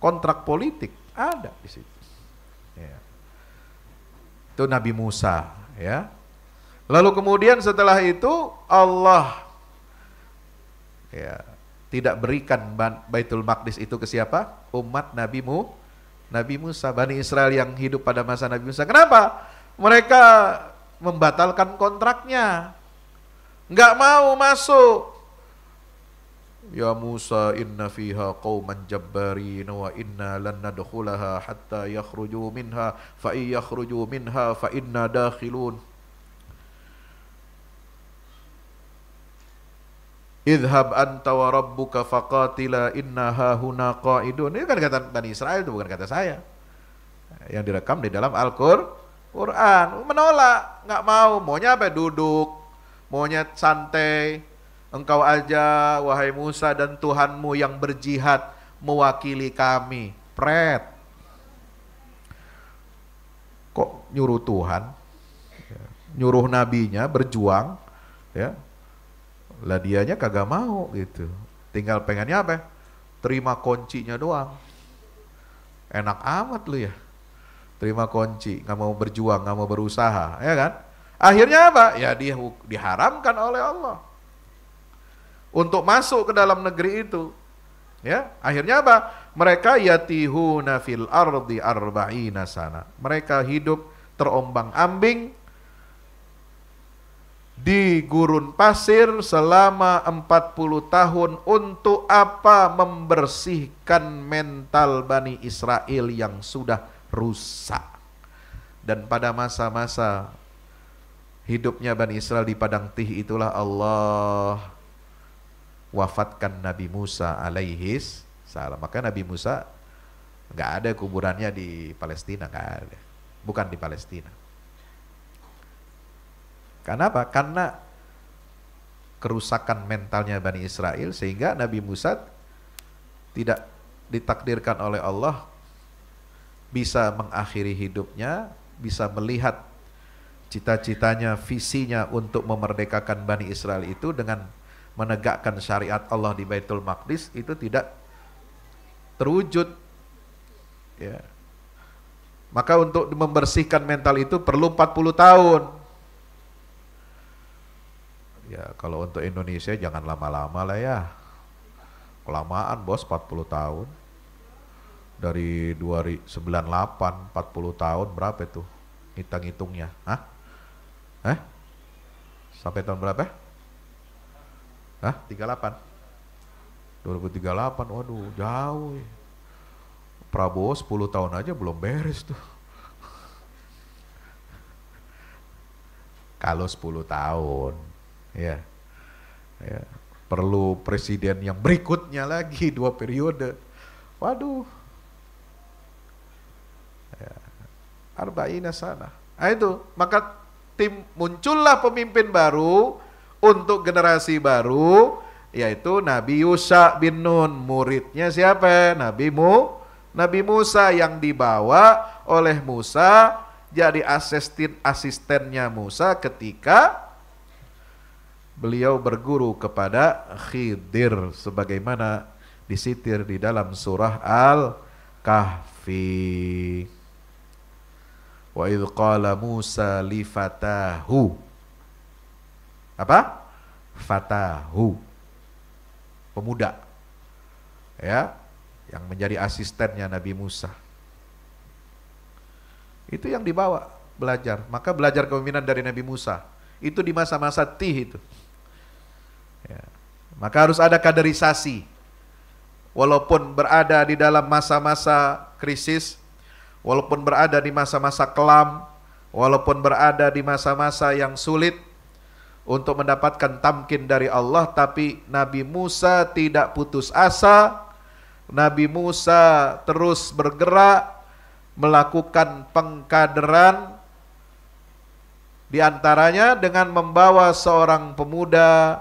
kontrak politik ada di situ. Ya. Itu Nabi Musa, ya. Lalu kemudian setelah itu Allah ya, tidak berikan Baitul Maqdis itu ke siapa? Umat Nabi Mu, Nabi Musa, Bani Israel yang hidup pada masa Nabi Musa. Kenapa? Mereka membatalkan kontraknya. Enggak mau masuk. Ya Musa inna fiha qauman jabbarin wa inna lan nadkhulaha hatta yakhruju minha fa in yakhruju minha fa inna dakhilun. Idhab anta wa rabbuka faqatila inna hahuna qa'idun. Ini kan kata Bani Israel itu bukan kata saya. Yang direkam di dalam Al-Qur'an Quran menolak nggak mau maunya apa duduk maunya santai engkau aja wahai Musa dan Tuhanmu yang berjihad mewakili kami pret kok nyuruh Tuhan ya. nyuruh nabinya berjuang ya lah dianya kagak mau gitu tinggal pengennya apa terima kuncinya doang enak amat lu ya terima kunci, nggak mau berjuang, nggak mau berusaha, ya kan? Akhirnya apa? Ya di, diharamkan oleh Allah untuk masuk ke dalam negeri itu. Ya, akhirnya apa? Mereka yatihuna fil ardi arba'ina sana. Mereka hidup terombang-ambing di gurun pasir selama 40 tahun untuk apa membersihkan mental Bani Israel yang sudah rusak. Dan pada masa-masa hidupnya Bani Israel di Padang Tih itulah Allah wafatkan Nabi Musa alaihis salam. Maka Nabi Musa nggak ada kuburannya di Palestina, nggak ada. Bukan di Palestina. Karena apa? Karena kerusakan mentalnya Bani Israel sehingga Nabi Musa tidak ditakdirkan oleh Allah bisa mengakhiri hidupnya, bisa melihat cita-citanya, visinya untuk memerdekakan Bani Israel itu dengan menegakkan syariat Allah di Baitul Maqdis itu tidak terwujud. Ya. Maka untuk membersihkan mental itu perlu 40 tahun. Ya, kalau untuk Indonesia jangan lama-lama lah ya. Kelamaan bos 40 tahun dari 2098 40 tahun berapa itu hitung-hitungnya Hah? Eh? Sampai tahun berapa? Hah? 38 2038 waduh jauh ya. Prabowo 10 tahun aja belum beres tuh <laughs> kalau 10 tahun ya ya perlu presiden yang berikutnya lagi dua periode waduh arba'ina sana. Nah itu, maka tim muncullah pemimpin baru untuk generasi baru yaitu Nabi Yusa bin Nun, muridnya siapa? Nabi Mu, Nabi Musa yang dibawa oleh Musa jadi asisten asistennya Musa ketika beliau berguru kepada Khidir sebagaimana disitir di dalam surah Al-Kahfi. Wa idh qala Musa li fatahu. Apa? Fatahu. Pemuda. Ya, yang menjadi asistennya Nabi Musa. Itu yang dibawa belajar. Maka belajar kepemimpinan dari Nabi Musa. Itu di masa-masa tih itu. Ya. Maka harus ada kaderisasi. Walaupun berada di dalam masa-masa krisis, walaupun berada di masa-masa kelam, walaupun berada di masa-masa yang sulit untuk mendapatkan tamkin dari Allah, tapi Nabi Musa tidak putus asa. Nabi Musa terus bergerak melakukan pengkaderan di antaranya dengan membawa seorang pemuda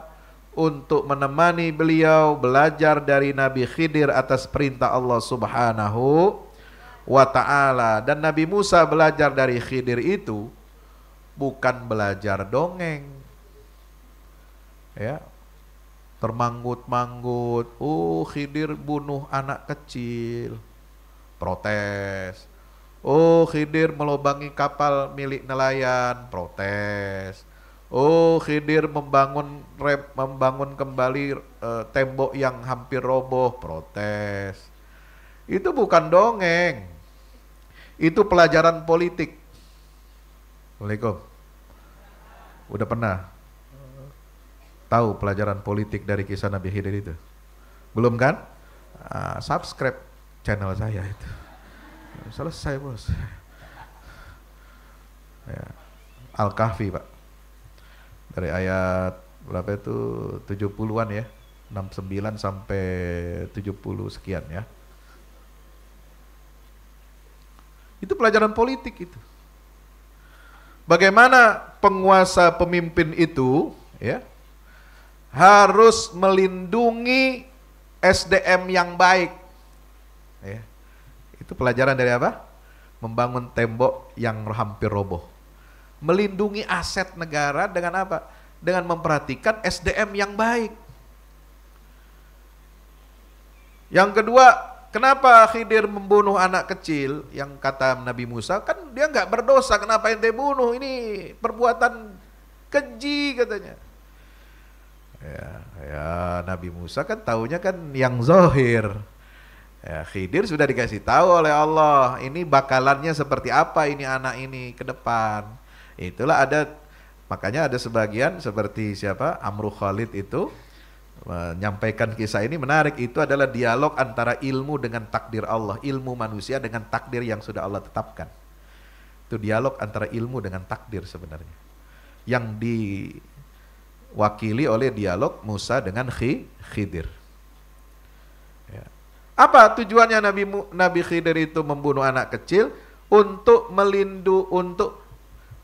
untuk menemani beliau belajar dari Nabi Khidir atas perintah Allah Subhanahu wa ta'ala. Dan Nabi Musa belajar dari Khidir itu bukan belajar dongeng. Ya. Termanggut-manggut, oh Khidir bunuh anak kecil. Protes. Oh Khidir melobangi kapal milik nelayan, protes. Oh Khidir membangun rep, membangun kembali uh, tembok yang hampir roboh, protes. Itu bukan dongeng. Itu pelajaran politik. Assalamualaikum. Udah pernah tahu pelajaran politik dari kisah Nabi Khidir itu? Belum kan? Uh, subscribe channel saya itu. Selesai bos. Ya. Al-Kahfi pak. Dari ayat berapa itu 70-an ya. 69 sampai 70 sekian ya. Itu pelajaran politik itu. Bagaimana penguasa pemimpin itu ya harus melindungi SDM yang baik. Ya. Itu pelajaran dari apa? Membangun tembok yang hampir roboh. Melindungi aset negara dengan apa? Dengan memperhatikan SDM yang baik. Yang kedua, Kenapa Khidir membunuh anak kecil yang kata Nabi Musa? Kan dia nggak berdosa, kenapa ente bunuh? Ini perbuatan keji katanya. Ya, ya Nabi Musa kan taunya kan yang zohir. Ya, Khidir sudah dikasih tahu oleh Allah, ini bakalannya seperti apa ini anak ini ke depan. Itulah ada makanya ada sebagian seperti siapa Amru Khalid itu menyampaikan kisah ini menarik. Itu adalah dialog antara ilmu dengan takdir Allah, ilmu manusia dengan takdir yang sudah Allah tetapkan. Itu dialog antara ilmu dengan takdir sebenarnya. Yang diwakili oleh dialog Musa dengan Khidir. Ya. Apa tujuannya Nabi Nabi Khidir itu membunuh anak kecil? Untuk melindu, untuk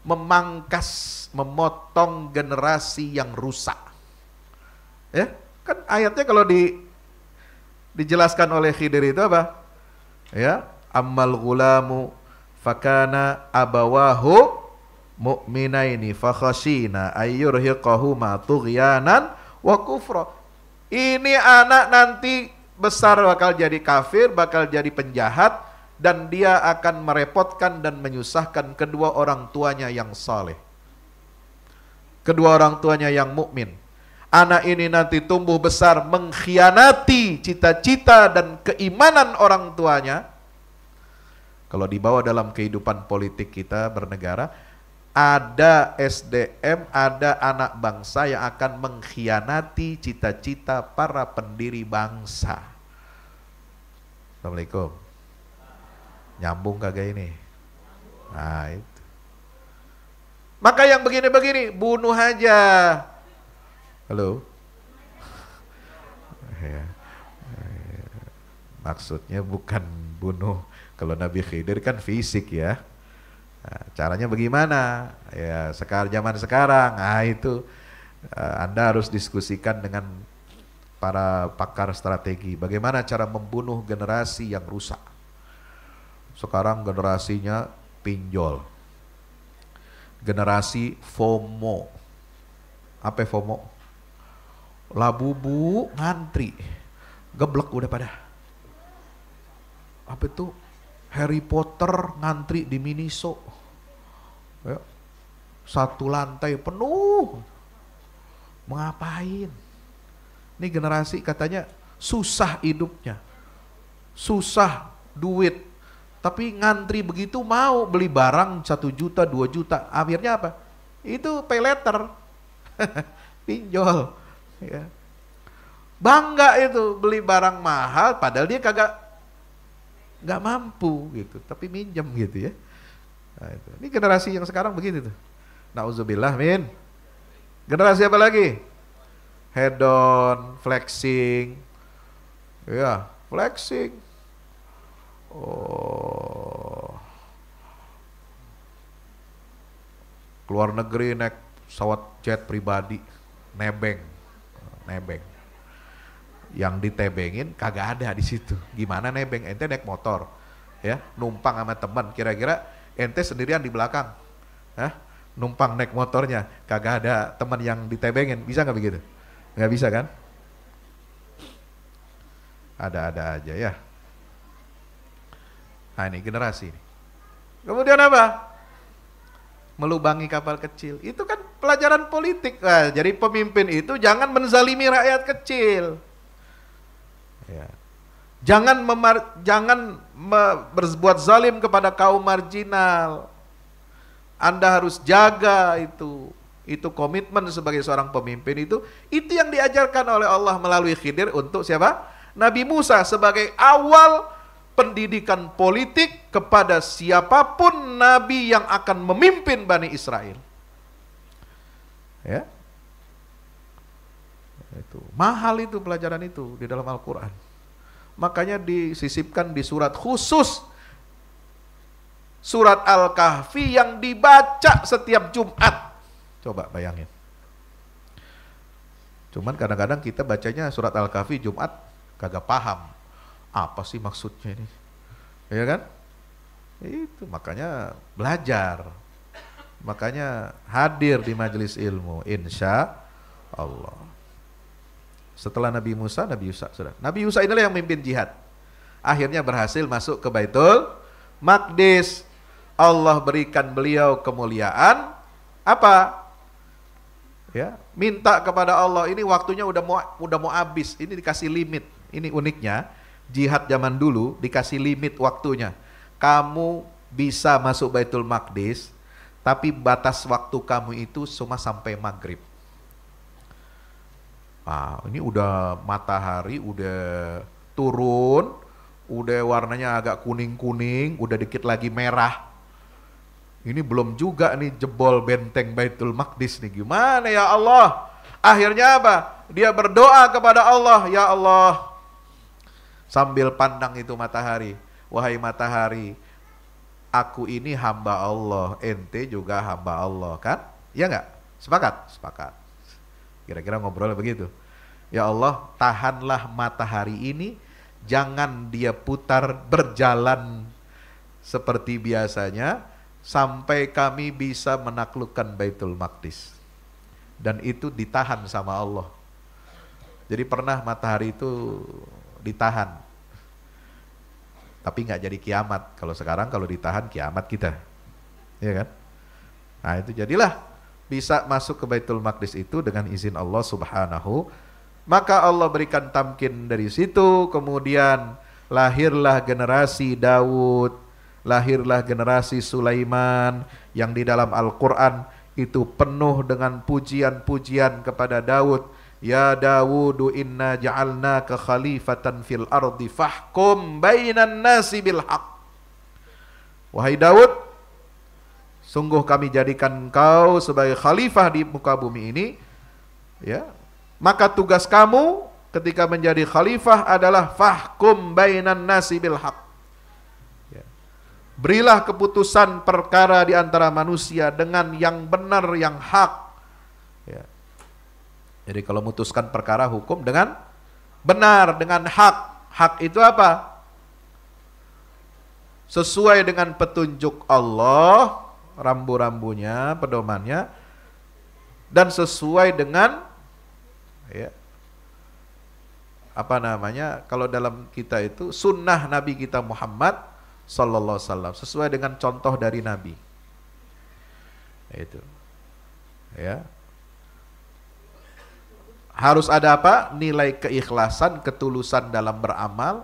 memangkas, memotong generasi yang rusak. Ya, Kan ayatnya kalau di dijelaskan oleh Khidir itu apa? Ya, ammal gulamu fakana abawahu mu'minaini fakhashina ayyurhiqahuma tughyanan wa kufra. Ini anak nanti besar bakal jadi kafir, bakal jadi penjahat dan dia akan merepotkan dan menyusahkan kedua orang tuanya yang saleh. Kedua orang tuanya yang mukmin anak ini nanti tumbuh besar mengkhianati cita-cita dan keimanan orang tuanya, kalau dibawa dalam kehidupan politik kita bernegara, ada SDM, ada anak bangsa yang akan mengkhianati cita-cita para pendiri bangsa. Assalamualaikum. Nyambung kagak ini? Nah itu. Maka yang begini-begini, bunuh aja Halo. <laughs> ya. Maksudnya bukan bunuh. Kalau Nabi Khidir kan fisik ya. Nah, caranya bagaimana? Ya, sekarang zaman sekarang. ah itu eh, Anda harus diskusikan dengan para pakar strategi bagaimana cara membunuh generasi yang rusak. Sekarang generasinya pinjol. Generasi FOMO. Apa FOMO? Labu bu, ngantri. Geblek udah pada. Apa itu? Harry Potter ngantri di Miniso. Ya. Satu lantai penuh. Mengapain? Ini generasi katanya susah hidupnya. Susah duit. Tapi ngantri begitu mau beli barang satu juta, dua juta. Akhirnya apa? Itu pay letter. <laughs> Pinjol. Ya. Bangga itu beli barang mahal padahal dia kagak nggak mampu gitu, tapi minjem gitu ya. Nah, itu. Ini generasi yang sekarang begitu tuh. Nauzubillah min. Generasi apa lagi? hedon flexing. Ya, flexing. Oh. Keluar negeri naik pesawat jet pribadi, nebeng nebeng. Yang ditebengin kagak ada di situ. Gimana nebeng? Ente naik motor, ya numpang sama teman. Kira-kira ente sendirian di belakang, Hah? numpang naik motornya, kagak ada teman yang ditebengin. Bisa nggak begitu? Nggak bisa kan? Ada-ada aja ya. Nah ini generasi ini. Kemudian apa? Melubangi kapal kecil. Itu kan pelajaran politik. lah. jadi pemimpin itu jangan menzalimi rakyat kecil. Ya. Jangan memar jangan me berbuat zalim kepada kaum marginal. Anda harus jaga itu. Itu komitmen sebagai seorang pemimpin itu. Itu yang diajarkan oleh Allah melalui Khidir untuk siapa? Nabi Musa sebagai awal pendidikan politik kepada siapapun nabi yang akan memimpin Bani Israel. Ya. Itu. Mahal itu pelajaran itu di dalam Al-Qur'an. Makanya disisipkan di surat khusus surat Al-Kahfi yang dibaca setiap Jumat. Coba bayangin. Cuman kadang-kadang kita bacanya surat Al-Kahfi Jumat kagak paham. Apa sih maksudnya ini? Ya kan? Itu makanya belajar. Makanya hadir di majelis ilmu insya Allah. Setelah Nabi Musa, Nabi Yusa sudah. Nabi Yusa inilah yang memimpin jihad. Akhirnya berhasil masuk ke Baitul Maqdis. Allah berikan beliau kemuliaan apa? Ya, minta kepada Allah ini waktunya udah mau udah mau habis. Ini dikasih limit. Ini uniknya jihad zaman dulu dikasih limit waktunya. Kamu bisa masuk Baitul Maqdis tapi batas waktu kamu itu cuma sampai maghrib. Ah, ini udah matahari udah turun, udah warnanya agak kuning-kuning, udah dikit lagi merah. Ini belum juga nih jebol benteng Baitul Maqdis nih. Gimana ya Allah? Akhirnya apa? Dia berdoa kepada Allah, ya Allah. Sambil pandang itu matahari. Wahai matahari, aku ini hamba Allah, ente juga hamba Allah kan? Ya nggak? Sepakat? Sepakat. Kira-kira ngobrol begitu. Ya Allah, tahanlah matahari ini, jangan dia putar berjalan seperti biasanya sampai kami bisa menaklukkan Baitul Maqdis. Dan itu ditahan sama Allah. Jadi pernah matahari itu ditahan tapi nggak jadi kiamat. Kalau sekarang kalau ditahan kiamat kita. ya kan? Nah itu jadilah bisa masuk ke Baitul Maqdis itu dengan izin Allah Subhanahu maka Allah berikan tamkin dari situ kemudian lahirlah generasi Daud lahirlah generasi Sulaiman yang di dalam Al-Qur'an itu penuh dengan pujian-pujian kepada Daud Ya Dawudu inna ja'alnaka khalifatan fil ardi fahkum bainan nasi bil haq. Wahai Dawud, sungguh kami jadikan kau sebagai khalifah di muka bumi ini. Ya. Maka tugas kamu ketika menjadi khalifah adalah fahkum bainan nasi bil haq. Ya. Berilah keputusan perkara di antara manusia dengan yang benar yang hak jadi kalau memutuskan perkara hukum dengan benar, dengan hak. Hak itu apa? Sesuai dengan petunjuk Allah, rambu-rambunya, pedomannya, dan sesuai dengan ya, apa namanya kalau dalam kita itu sunnah Nabi kita Muhammad saw sesuai dengan contoh dari Nabi itu ya harus ada apa? Nilai keikhlasan, ketulusan dalam beramal,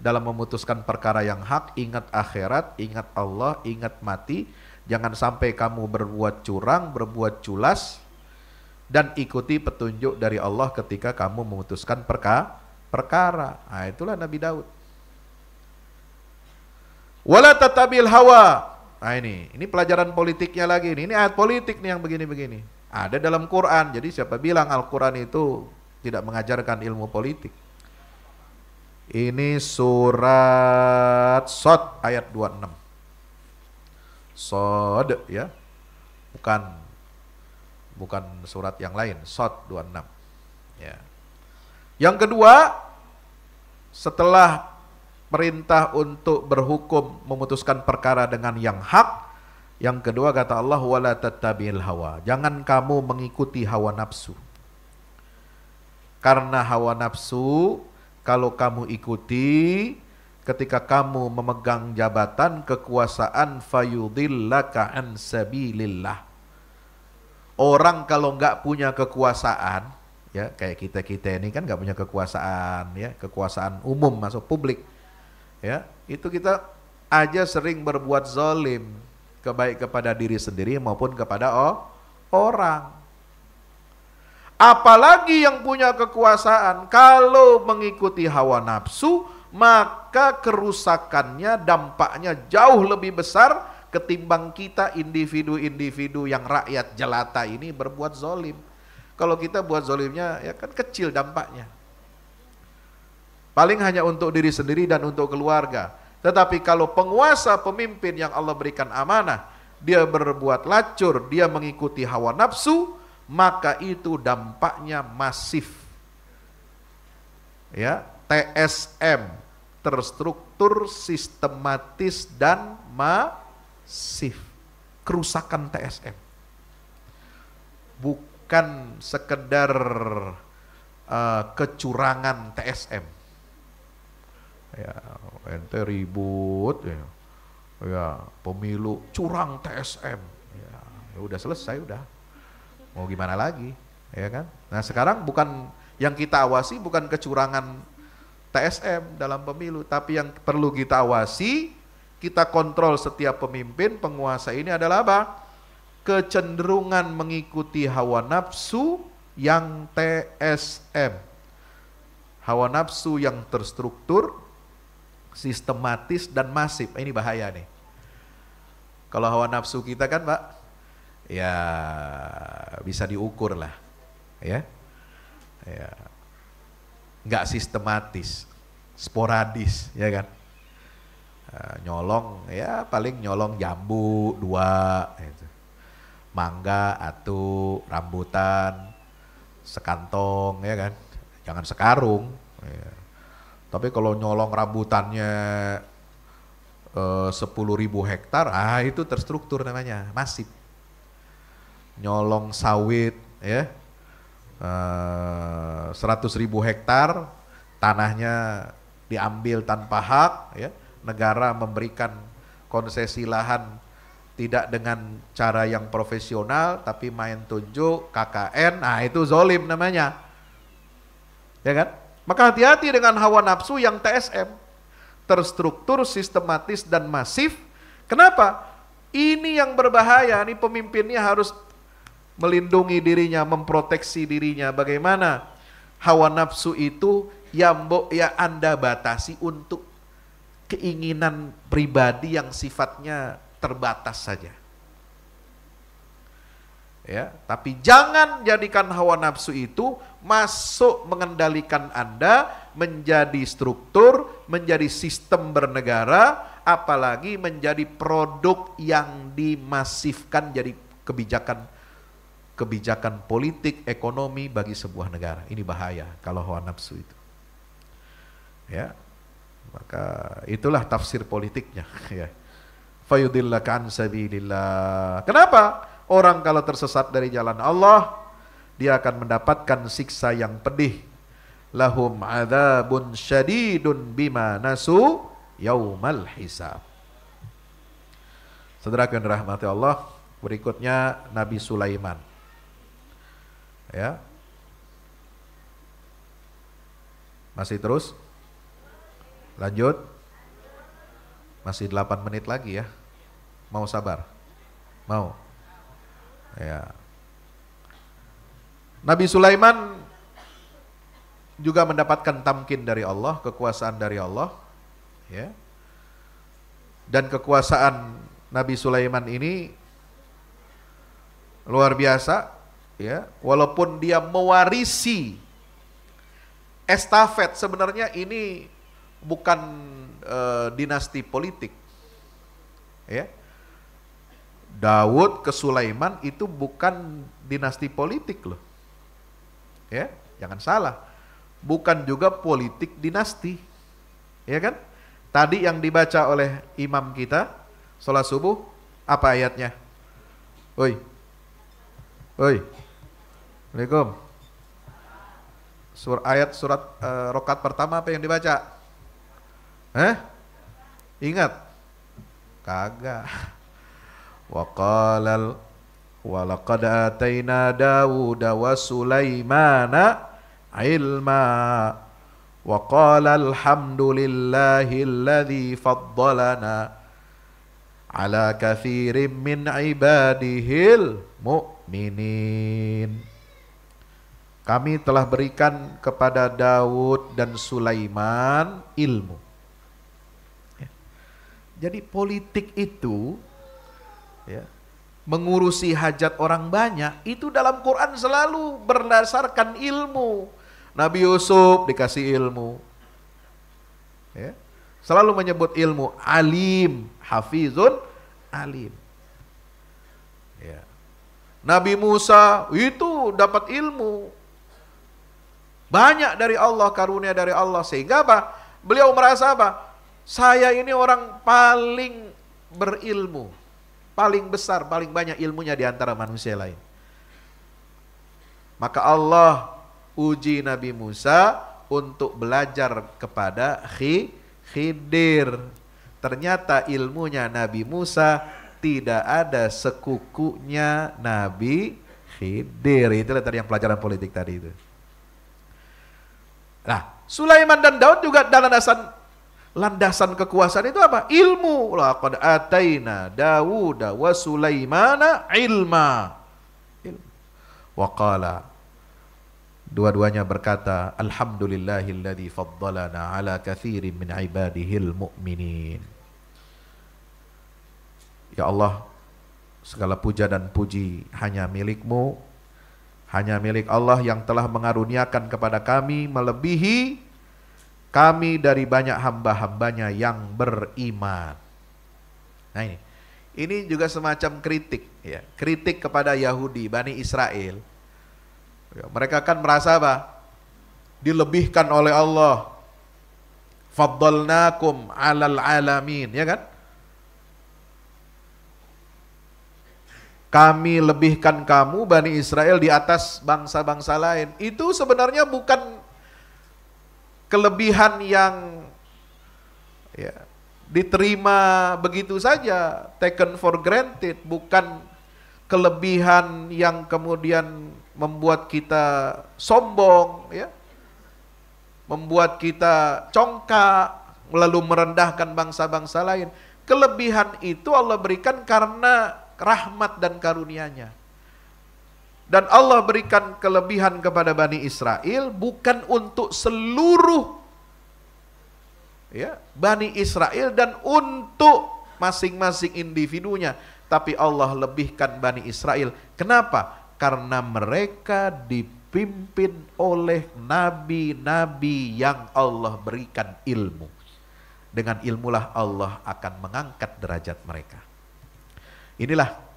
dalam memutuskan perkara yang hak, ingat akhirat, ingat Allah, ingat mati. Jangan sampai kamu berbuat curang, berbuat culas, dan ikuti petunjuk dari Allah ketika kamu memutuskan perka perkara. Nah, itulah Nabi Daud. Wala tatabil hawa. Nah ini, ini pelajaran politiknya lagi nih. Ini ayat politik nih yang begini-begini. Ada dalam Quran. Jadi siapa bilang Al-Quran itu tidak mengajarkan ilmu politik? Ini surat Sod ayat 26. Sod ya. Bukan bukan surat yang lain, Sod 26. Ya. Yang kedua, setelah perintah untuk berhukum memutuskan perkara dengan yang hak, yang kedua kata Allah wala tattabil hawa. Jangan kamu mengikuti hawa nafsu. Karena hawa nafsu kalau kamu ikuti ketika kamu memegang jabatan kekuasaan fayudillaka an sabilillah. Orang kalau nggak punya kekuasaan, ya kayak kita kita ini kan nggak punya kekuasaan, ya kekuasaan umum masuk publik, ya itu kita aja sering berbuat zolim, kebaik kepada diri sendiri maupun kepada oh, orang. Apalagi yang punya kekuasaan, kalau mengikuti hawa nafsu, maka kerusakannya dampaknya jauh lebih besar ketimbang kita individu-individu yang rakyat jelata ini berbuat zolim. Kalau kita buat zolimnya, ya kan kecil dampaknya. Paling hanya untuk diri sendiri dan untuk keluarga. Tetapi kalau penguasa pemimpin yang Allah berikan amanah, dia berbuat lacur, dia mengikuti hawa nafsu, maka itu dampaknya masif. Ya, TSM terstruktur, sistematis dan masif. Kerusakan TSM. Bukan sekedar uh, kecurangan TSM. Ya, ente ribut ya, ya pemilu curang TSM ya, ya udah selesai udah mau gimana lagi ya kan nah sekarang bukan yang kita awasi bukan kecurangan TSM dalam pemilu tapi yang perlu kita awasi kita kontrol setiap pemimpin penguasa ini adalah apa kecenderungan mengikuti hawa nafsu yang TSM hawa nafsu yang terstruktur sistematis dan masif. Eh, ini bahaya nih. Kalau hawa nafsu kita kan, Pak, ya bisa diukur lah, ya. Ya. Enggak sistematis, sporadis, ya kan? Eh, nyolong ya paling nyolong jambu dua gitu. mangga atau rambutan sekantong ya kan jangan sekarung ya tapi kalau nyolong rambutannya eh, sepuluh ribu hektar, ah itu terstruktur namanya, masif. Nyolong sawit, ya, eh, seratus ribu hektar, tanahnya diambil tanpa hak, ya, negara memberikan konsesi lahan tidak dengan cara yang profesional, tapi main tunjuk KKN, nah itu zolim namanya, ya kan? Maka hati-hati dengan hawa nafsu yang TSM. Terstruktur, sistematis, dan masif. Kenapa? Ini yang berbahaya, ini pemimpinnya harus melindungi dirinya, memproteksi dirinya. Bagaimana hawa nafsu itu yang mbok ya Anda batasi untuk keinginan pribadi yang sifatnya terbatas saja ya. Tapi jangan jadikan hawa nafsu itu masuk mengendalikan Anda menjadi struktur, menjadi sistem bernegara, apalagi menjadi produk yang dimasifkan jadi kebijakan kebijakan politik, ekonomi bagi sebuah negara. Ini bahaya kalau hawa nafsu itu. Ya. Maka itulah tafsir politiknya <laughs> ya. Fayudillaka an sabilillah. Kenapa? Orang kalau tersesat dari jalan Allah, dia akan mendapatkan siksa yang pedih. Lahum adzabun syadidun bima nasu yaumal hisab. Saudara yang dirahmati Allah, berikutnya Nabi Sulaiman. Ya. Masih terus? Lanjut. Masih 8 menit lagi ya. Mau sabar? Mau? Ya. Nabi Sulaiman juga mendapatkan tamkin dari Allah, kekuasaan dari Allah. Ya. Dan kekuasaan Nabi Sulaiman ini luar biasa ya walaupun dia mewarisi estafet sebenarnya ini bukan e, dinasti politik ya Daud ke Sulaiman itu bukan dinasti politik loh. Ya, jangan salah. Bukan juga politik dinasti. Ya kan? Tadi yang dibaca oleh imam kita sholat subuh apa ayatnya? Oi. Oi. Assalamualaikum. Sur ayat surat uh, rokat pertama apa yang dibaca? Eh? Ingat? Kagak. <laughs> وقال ال... ولقد آتينا داود وسليمان علما وقال الحمد لله الذي فضلنا على كثير من عباده المؤمنين Kami telah berikan kepada Daud dan Sulaiman ilmu. Jadi politik itu mengurusi hajat orang banyak itu dalam Quran selalu berdasarkan ilmu. Nabi Yusuf dikasih ilmu. Ya. Selalu menyebut ilmu alim, hafizun alim. Ya. Nabi Musa itu dapat ilmu. Banyak dari Allah, karunia dari Allah. Sehingga apa? Beliau merasa apa? Saya ini orang paling berilmu paling besar, paling banyak ilmunya di antara manusia lain. Maka Allah uji Nabi Musa untuk belajar kepada Khidir. Ternyata ilmunya Nabi Musa tidak ada sekukunya Nabi Khidir. Itulah tadi yang pelajaran politik tadi itu. Nah, Sulaiman dan Daud juga dalam dasar landasan kekuasaan itu apa? Ilmu. Laqad ataina Dawuda wa Sulaimana ilma. Ilmu. Wa qala Dua-duanya berkata, Alhamdulillahilladzi faddalana ala kathirin min ibadihil mu'minin. Ya Allah, segala puja dan puji hanya milikmu, hanya milik Allah yang telah mengaruniakan kepada kami melebihi kami dari banyak hamba-hambanya yang beriman. Nah ini, ini juga semacam kritik, ya, kritik kepada Yahudi, Bani Israel. Ya, mereka kan merasa apa? Dilebihkan oleh Allah. Faddalnakum alal alamin, ya kan? Kami lebihkan kamu Bani Israel di atas bangsa-bangsa lain. Itu sebenarnya bukan kelebihan yang ya, diterima begitu saja, taken for granted, bukan kelebihan yang kemudian membuat kita sombong, ya, membuat kita congkak, lalu merendahkan bangsa-bangsa lain. Kelebihan itu Allah berikan karena rahmat dan karunia-Nya. Dan Allah berikan kelebihan kepada Bani Israel bukan untuk seluruh ya, Bani Israel dan untuk masing-masing individunya. Tapi Allah lebihkan Bani Israel. Kenapa? Karena mereka dipimpin oleh nabi-nabi yang Allah berikan ilmu. Dengan ilmulah Allah akan mengangkat derajat mereka. Inilah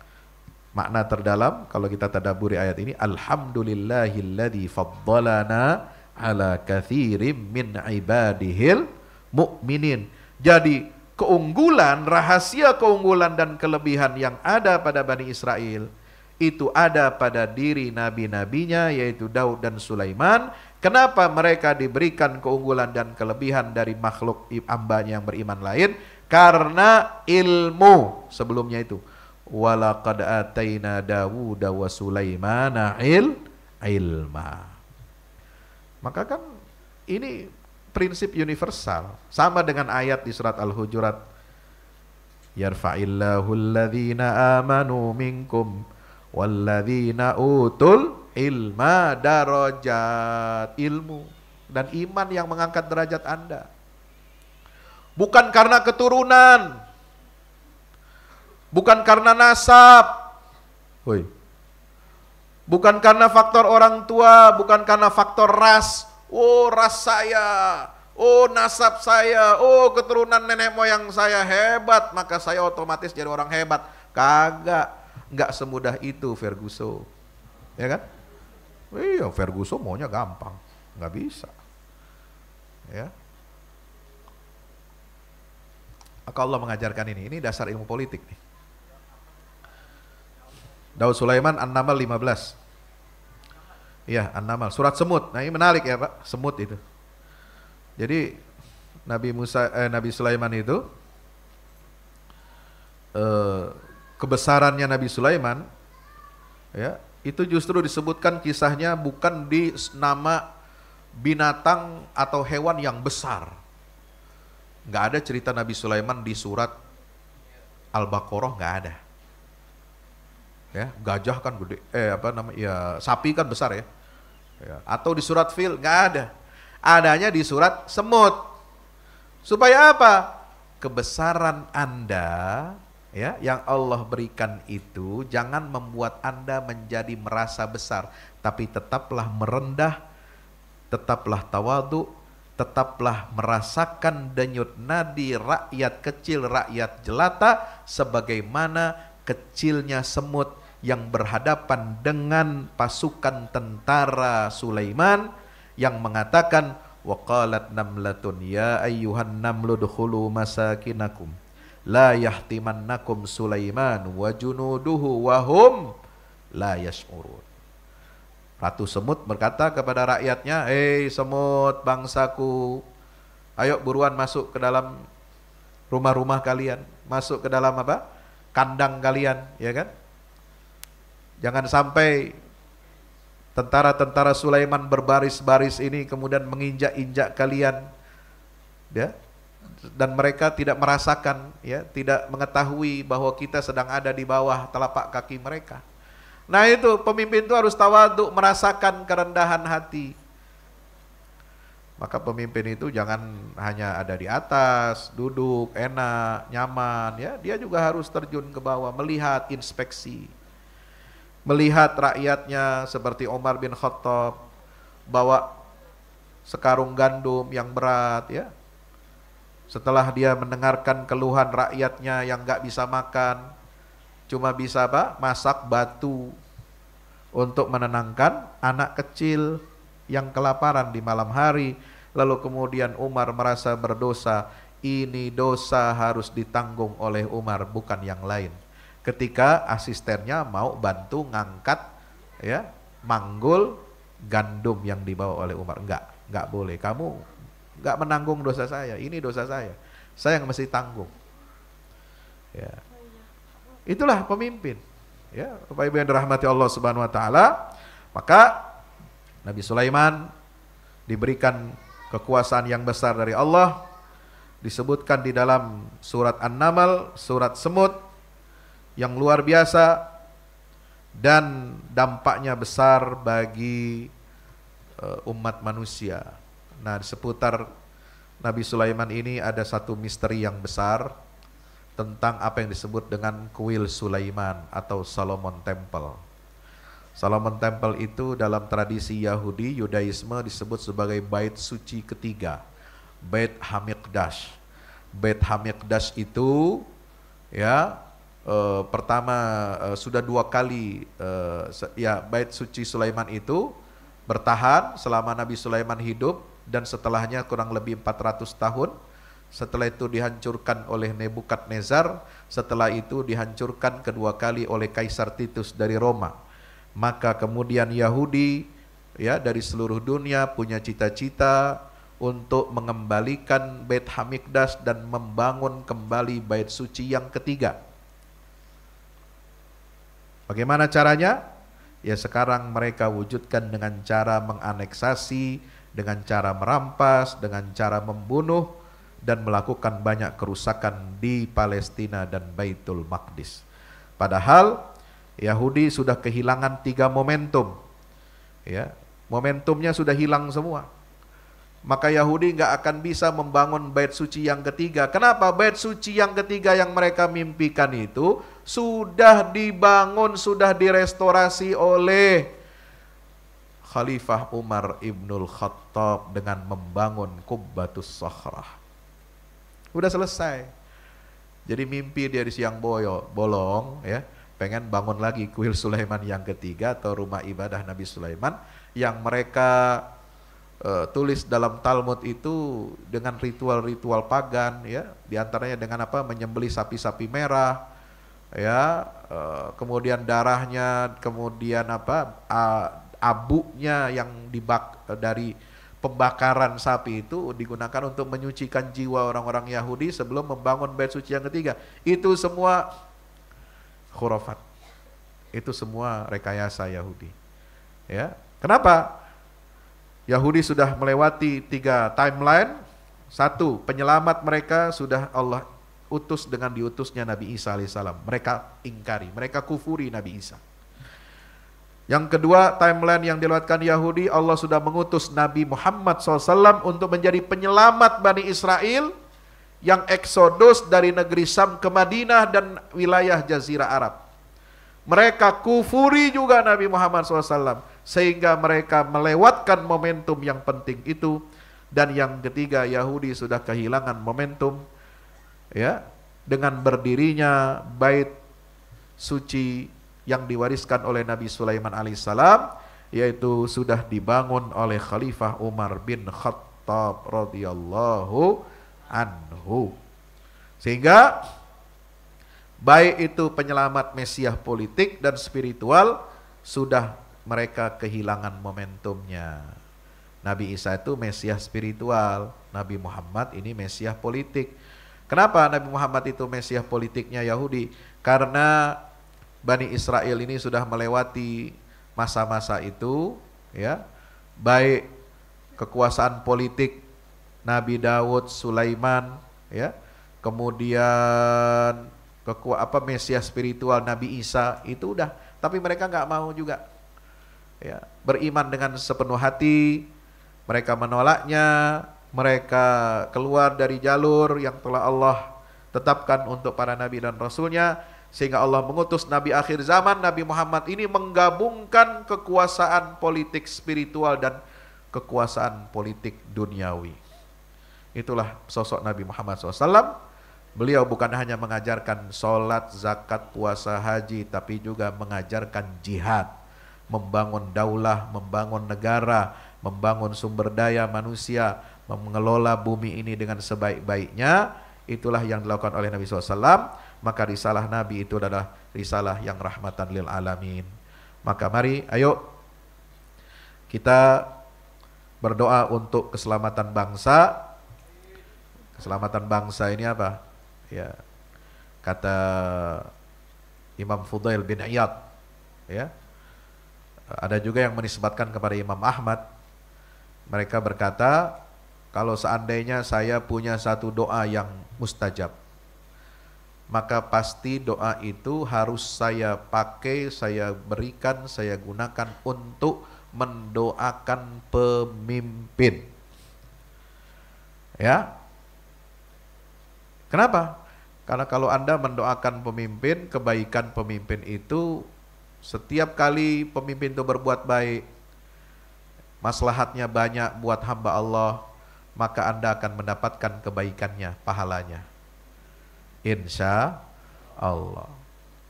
Makna terdalam kalau kita tadaburi ayat ini alhamdulillahilladzi faddalana ala kathirim min ibadihil mukminin. Jadi keunggulan, rahasia keunggulan dan kelebihan yang ada pada Bani Israel itu ada pada diri nabi-nabinya yaitu Daud dan Sulaiman. Kenapa mereka diberikan keunggulan dan kelebihan dari makhluk ambanya yang beriman lain? Karena ilmu sebelumnya itu walaqad ataina Dawud wa Sulaimana il ilma. Maka kan ini prinsip universal sama dengan ayat di surat Al-Hujurat yarfa'illahu alladhina amanu minkum walladhina utul ilma darajat ilmu dan iman yang mengangkat derajat Anda bukan karena keturunan bukan karena nasab. Woi. Bukan karena faktor orang tua, bukan karena faktor ras. Oh, ras saya. Oh, nasab saya. Oh, keturunan nenek moyang saya hebat, maka saya otomatis jadi orang hebat. Kagak, nggak semudah itu Ferguson. Ya kan? Iya, Ferguson maunya gampang. Nggak bisa. Ya. Maka Allah mengajarkan ini. Ini dasar ilmu politik nih. Daud Sulaiman An-Naml 15. Iya, An-Naml, surat semut. Nah, ini menarik ya, Pak, semut itu. Jadi Nabi Musa eh, Nabi Sulaiman itu eh, kebesarannya Nabi Sulaiman ya, itu justru disebutkan kisahnya bukan di nama binatang atau hewan yang besar. Nggak ada cerita Nabi Sulaiman di surat Al-Baqarah nggak ada ya gajah kan gede eh apa namanya ya sapi kan besar ya, ya. atau di surat fil nggak ada adanya di surat semut supaya apa kebesaran anda ya yang Allah berikan itu jangan membuat anda menjadi merasa besar tapi tetaplah merendah tetaplah tawadu tetaplah merasakan denyut nadi rakyat kecil rakyat jelata sebagaimana kecilnya semut yang berhadapan dengan pasukan tentara Sulaiman yang mengatakan waqalat namlatun ya ayyuhan namludkhulu masakinakum la yahtimannakum Sulaiman wa junuduhu wa hum la yash'urun Ratu Semut berkata kepada rakyatnya, "Hei semut bangsaku, ayo buruan masuk ke dalam rumah-rumah kalian, masuk ke dalam apa? kandang kalian, ya kan? Jangan sampai tentara-tentara Sulaiman berbaris-baris ini kemudian menginjak-injak kalian ya dan mereka tidak merasakan ya tidak mengetahui bahwa kita sedang ada di bawah telapak kaki mereka nah itu pemimpin itu harus tahu untuk merasakan kerendahan hati maka pemimpin itu jangan hanya ada di atas duduk enak nyaman ya dia juga harus terjun ke bawah melihat inspeksi melihat rakyatnya seperti Umar bin Khattab bawa sekarung gandum yang berat ya. Setelah dia mendengarkan keluhan rakyatnya yang nggak bisa makan, cuma bisa apa? Masak batu untuk menenangkan anak kecil yang kelaparan di malam hari. Lalu kemudian Umar merasa berdosa, ini dosa harus ditanggung oleh Umar bukan yang lain ketika asistennya mau bantu ngangkat ya manggul gandum yang dibawa oleh Umar. Enggak, enggak boleh. Kamu enggak menanggung dosa saya. Ini dosa saya. Saya yang mesti tanggung. Ya. Itulah pemimpin. Ya, Bapak Ibu yang dirahmati Allah Subhanahu wa taala, maka Nabi Sulaiman diberikan kekuasaan yang besar dari Allah disebutkan di dalam surat An-Naml, surat Semut yang luar biasa dan dampaknya besar bagi eh, umat manusia. Nah, seputar Nabi Sulaiman ini ada satu misteri yang besar tentang apa yang disebut dengan kuil Sulaiman atau Solomon Temple. Solomon Temple itu dalam tradisi Yahudi Yudaisme disebut sebagai bait suci ketiga, bait Hamikdash. Bait Hamikdash itu ya uh, pertama uh, sudah dua kali uh, ya bait suci Sulaiman itu bertahan selama Nabi Sulaiman hidup dan setelahnya kurang lebih 400 tahun. Setelah itu dihancurkan oleh Nebukadnezar, setelah itu dihancurkan kedua kali oleh Kaisar Titus dari Roma. Maka kemudian Yahudi ya dari seluruh dunia punya cita-cita untuk mengembalikan Bait Hamikdas dan membangun kembali bait suci yang ketiga Bagaimana caranya? Ya sekarang mereka wujudkan dengan cara menganeksasi, dengan cara merampas, dengan cara membunuh, dan melakukan banyak kerusakan di Palestina dan Baitul Maqdis. Padahal Yahudi sudah kehilangan tiga momentum. Ya, momentumnya sudah hilang semua maka Yahudi nggak akan bisa membangun bait suci yang ketiga. Kenapa? Bait suci yang ketiga yang mereka mimpikan itu sudah dibangun, sudah direstorasi oleh Khalifah Umar Ibnul Khattab dengan membangun Kubbatus Sahrah. Udah selesai. Jadi mimpi dari siang boyo, bolong ya, pengen bangun lagi kuil Sulaiman yang ketiga atau rumah ibadah Nabi Sulaiman yang mereka uh, tulis dalam Talmud itu dengan ritual-ritual pagan ya diantaranya dengan apa menyembeli sapi-sapi merah ya uh, kemudian darahnya kemudian apa uh, abunya yang dibak eh, dari pembakaran sapi itu digunakan untuk menyucikan jiwa orang-orang Yahudi sebelum membangun bait suci yang ketiga itu semua khurafat itu semua rekayasa Yahudi ya kenapa Yahudi sudah melewati tiga timeline. Satu, penyelamat mereka sudah Allah utus dengan diutusnya Nabi Isa alaihissalam. Mereka ingkari, mereka kufuri Nabi Isa. Yang kedua, timeline yang dilewatkan Yahudi, Allah sudah mengutus Nabi Muhammad SAW untuk menjadi penyelamat Bani Israel yang eksodus dari negeri Sam ke Madinah dan wilayah Jazirah Arab. Mereka kufuri juga Nabi Muhammad SAW. Sehingga mereka melewatkan momentum yang penting itu. Dan yang ketiga Yahudi sudah kehilangan momentum. ya Dengan berdirinya bait suci yang diwariskan oleh Nabi Sulaiman alaihissalam yaitu sudah dibangun oleh Khalifah Umar bin Khattab radhiyallahu anhu. Sehingga baik itu penyelamat Mesiah politik dan spiritual, sudah mereka kehilangan momentumnya. Nabi Isa itu Mesiah spiritual, Nabi Muhammad ini Mesiah politik. Kenapa Nabi Muhammad itu Mesiah politiknya Yahudi? Karena Bani Israel ini sudah melewati masa-masa itu, ya, baik kekuasaan politik Nabi Daud, Sulaiman, ya, kemudian kekuat apa Mesias spiritual Nabi Isa itu udah tapi mereka nggak mau juga ya beriman dengan sepenuh hati mereka menolaknya mereka keluar dari jalur yang telah Allah tetapkan untuk para nabi dan rasulnya sehingga Allah mengutus nabi akhir zaman Nabi Muhammad ini menggabungkan kekuasaan politik spiritual dan kekuasaan politik duniawi. Itulah sosok Nabi Muhammad SAW. Beliau bukan hanya mengajarkan sholat, zakat, puasa, haji, tapi juga mengajarkan jihad. Membangun daulah, membangun negara, membangun sumber daya manusia, mengelola bumi ini dengan sebaik-baiknya. Itulah yang dilakukan oleh Nabi SAW. Maka risalah Nabi itu adalah risalah yang rahmatan lil alamin. Maka mari, ayo kita berdoa untuk keselamatan bangsa. Keselamatan bangsa ini apa? ya kata Imam Fudail bin Iyad ya ada juga yang menisbatkan kepada Imam Ahmad mereka berkata kalau seandainya saya punya satu doa yang mustajab maka pasti doa itu harus saya pakai, saya berikan, saya gunakan untuk mendoakan pemimpin. Ya. Kenapa? Karena kalau Anda mendoakan pemimpin, kebaikan pemimpin itu setiap kali pemimpin itu berbuat baik, maslahatnya banyak buat hamba Allah, maka Anda akan mendapatkan kebaikannya, pahalanya. Insya Allah.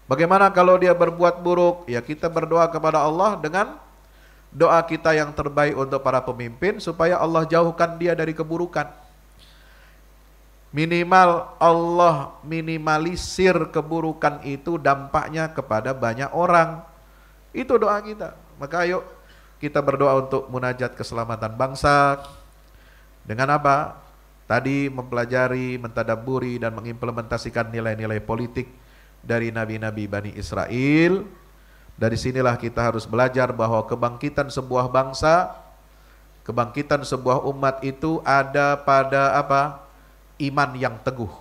Bagaimana kalau dia berbuat buruk? Ya kita berdoa kepada Allah dengan doa kita yang terbaik untuk para pemimpin supaya Allah jauhkan dia dari keburukan. Minimal Allah minimalisir keburukan itu dampaknya kepada banyak orang. Itu doa kita. Maka ayo kita berdoa untuk munajat keselamatan bangsa. Dengan apa? Tadi mempelajari, mentadaburi dan mengimplementasikan nilai-nilai politik dari nabi-nabi Bani Israel. Dari sinilah kita harus belajar bahwa kebangkitan sebuah bangsa, kebangkitan sebuah umat itu ada pada apa? iman yang teguh.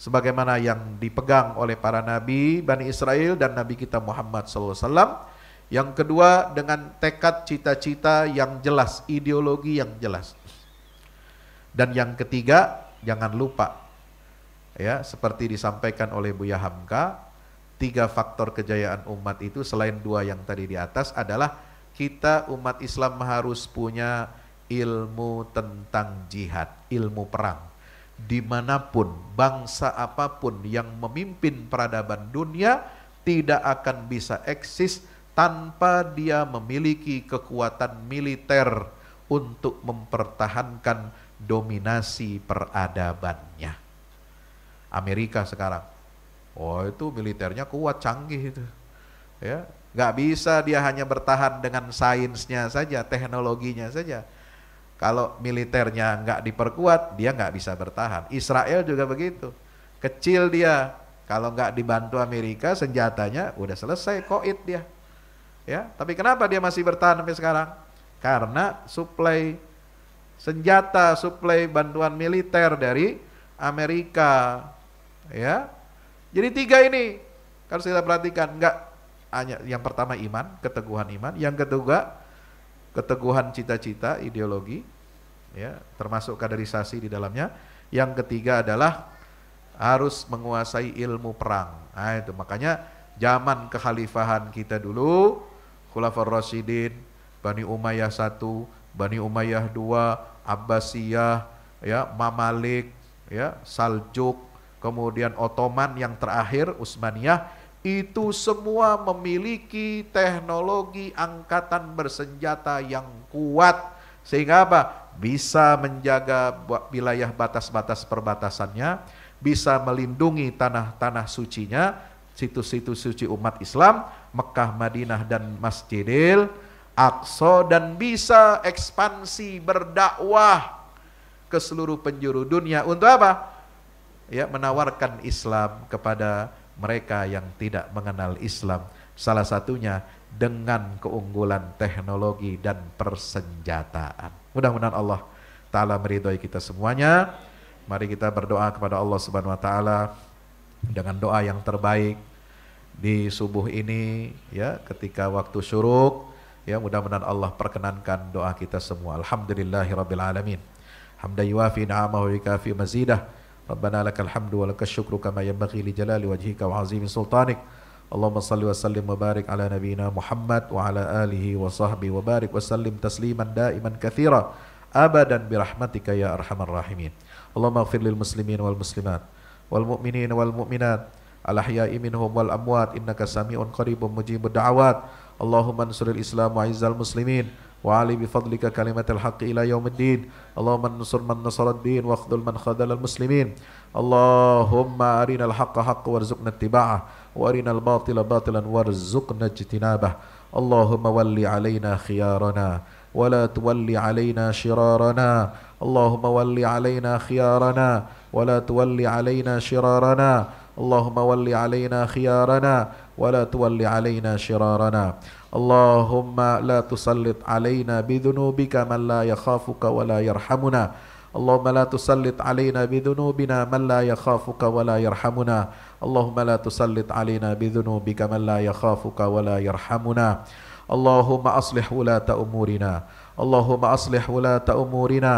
Sebagaimana yang dipegang oleh para nabi Bani Israel dan nabi kita Muhammad SAW. Yang kedua dengan tekad cita-cita yang jelas, ideologi yang jelas. Dan yang ketiga jangan lupa ya seperti disampaikan oleh Buya Hamka tiga faktor kejayaan umat itu selain dua yang tadi di atas adalah kita umat Islam harus punya ilmu tentang jihad, ilmu perang dimanapun, bangsa apapun yang memimpin peradaban dunia tidak akan bisa eksis tanpa dia memiliki kekuatan militer untuk mempertahankan dominasi peradabannya. Amerika sekarang, oh itu militernya kuat, canggih itu. Ya, nggak bisa dia hanya bertahan dengan sainsnya saja, teknologinya saja kalau militernya nggak diperkuat, dia nggak bisa bertahan. Israel juga begitu. Kecil dia, kalau nggak dibantu Amerika, senjatanya udah selesai, koit dia. Ya, tapi kenapa dia masih bertahan sampai sekarang? Karena suplai senjata, suplai bantuan militer dari Amerika. Ya, jadi tiga ini harus kita perhatikan. Nggak hanya yang pertama iman, keteguhan iman. Yang kedua keteguhan cita-cita, ideologi, ya, termasuk kaderisasi di dalamnya. Yang ketiga adalah harus menguasai ilmu perang. Nah, itu makanya zaman kekhalifahan kita dulu, Khulafar Rasidin Bani Umayyah satu, Bani Umayyah dua, Abbasiyah, ya, Mamalik, ya, Saljuk, kemudian Ottoman yang terakhir Utsmaniyah itu semua memiliki teknologi angkatan bersenjata yang kuat sehingga apa bisa menjaga wilayah batas-batas perbatasannya bisa melindungi tanah-tanah sucinya situs-situs suci umat Islam, Mekah, Madinah dan Masjidil Aqsa dan bisa ekspansi berdakwah ke seluruh penjuru dunia untuk apa? Ya, menawarkan Islam kepada mereka yang tidak mengenal Islam. Salah satunya dengan keunggulan teknologi dan persenjataan. Mudah-mudahan Allah Ta'ala meridhoi kita semuanya. Mari kita berdoa kepada Allah Subhanahu wa taala dengan doa yang terbaik di subuh ini ya ketika waktu syuruk ya mudah-mudahan Allah perkenankan doa kita semua. Alhamdulillahirabbil alamin. Hamdan yuafi ni'amahu mazidah ربنا لك الحمد ولك الشكر كما ينبغي لجلال وجهك وعظيم سلطانك اللهم صل وسلم وبارك على نبينا محمد وعلى آله وصحبه وبارك وسلم تسليما دائما كثيرا أبدا برحمتك يا أرحم الراحمين اللهم اغفر للمسلمين والمسلمات والمؤمنين والمؤمنات الأحياء منهم والأموات إنك سميع قريب مجيب الدعوات اللهم انصر الإسلام وعز المسلمين وعلي بفضلك كلمة الحق إلى يوم الدين اللهم انصر من نصر الدين واخذل من خذل المسلمين اللهم أرنا الحق حق وارزقنا اتباعه وأرنا الباطل باطلا وارزقنا اجتنابه اللهم ولي علينا خيارنا ولا تولي علينا شرارنا اللهم ولي علينا خيارنا ولا تولي علينا شرارنا اللهم ولي علينا خيارنا ولا تولي علينا شرارنا اللهم لا تسلط علينا بذنوبك من لا يخافك ولا يرحمنا اللهم لا تسلط علينا بذنوبنا من لا يخافك ولا يرحمنا اللهم لا تسلط علينا بذنوبك من لا يخافك ولا يرحمنا اللهم أصلح ولاة أمورنا اللهم أصلح ولاة أمورنا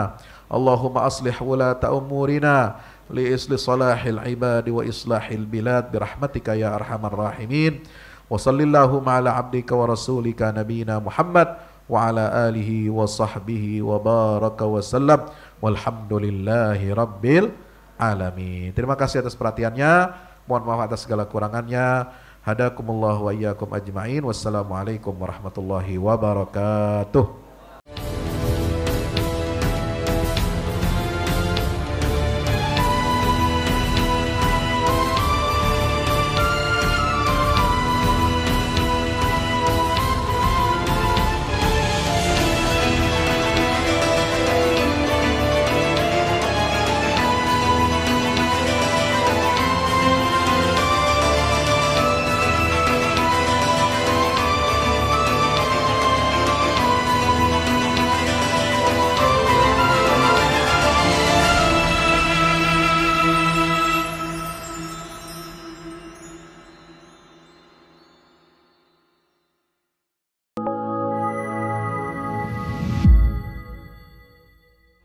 اللهم أصلح ولاة أمورنا لاصلاح العباد وإصلاح البلاد برحمتك يا أرحم الراحمين Wa sallallahu ala abdika wa rasulika nabina Muhammad wa ala alihi wa sahbihi wa baraka wa sallam. Walhamdulillahi rabbil alamin. Terima kasih atas perhatiannya. Mohon maaf atas segala kurangannya. Hadakumullah wa iyakum ajmain. Wassalamualaikum warahmatullahi wabarakatuh.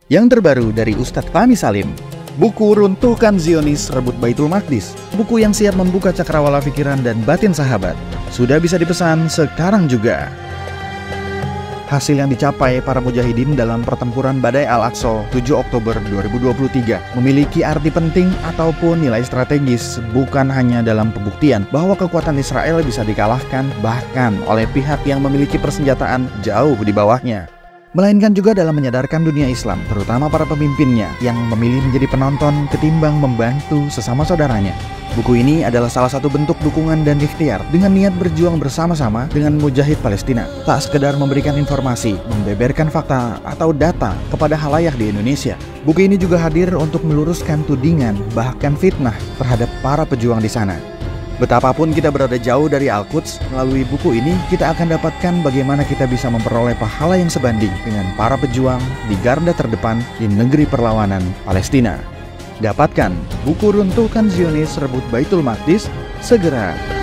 Yang terbaru dari Ustadz Fahmi Salim, buku Runtuhkan Zionis Rebut Baitul Maqdis, buku yang siap membuka cakrawala pikiran dan batin sahabat, sudah bisa dipesan sekarang juga. Hasil yang dicapai para mujahidin dalam pertempuran Badai Al-Aqsa 7 Oktober 2023 memiliki arti penting ataupun nilai strategis bukan hanya dalam pembuktian bahwa kekuatan Israel bisa dikalahkan bahkan oleh pihak yang memiliki persenjataan jauh di bawahnya melainkan juga dalam menyadarkan dunia Islam, terutama para pemimpinnya yang memilih menjadi penonton ketimbang membantu sesama saudaranya. Buku ini adalah salah satu bentuk dukungan dan ikhtiar dengan niat berjuang bersama-sama dengan mujahid Palestina. Tak sekedar memberikan informasi, membeberkan fakta atau data kepada halayak di Indonesia. Buku ini juga hadir untuk meluruskan tudingan, bahkan fitnah terhadap para pejuang di sana. Betapapun kita berada jauh dari Al-Quds, melalui buku ini kita akan dapatkan bagaimana kita bisa memperoleh pahala yang sebanding dengan para pejuang di garda terdepan di negeri perlawanan Palestina. Dapatkan buku Runtuhkan Zionis Rebut Baitul Maqdis segera.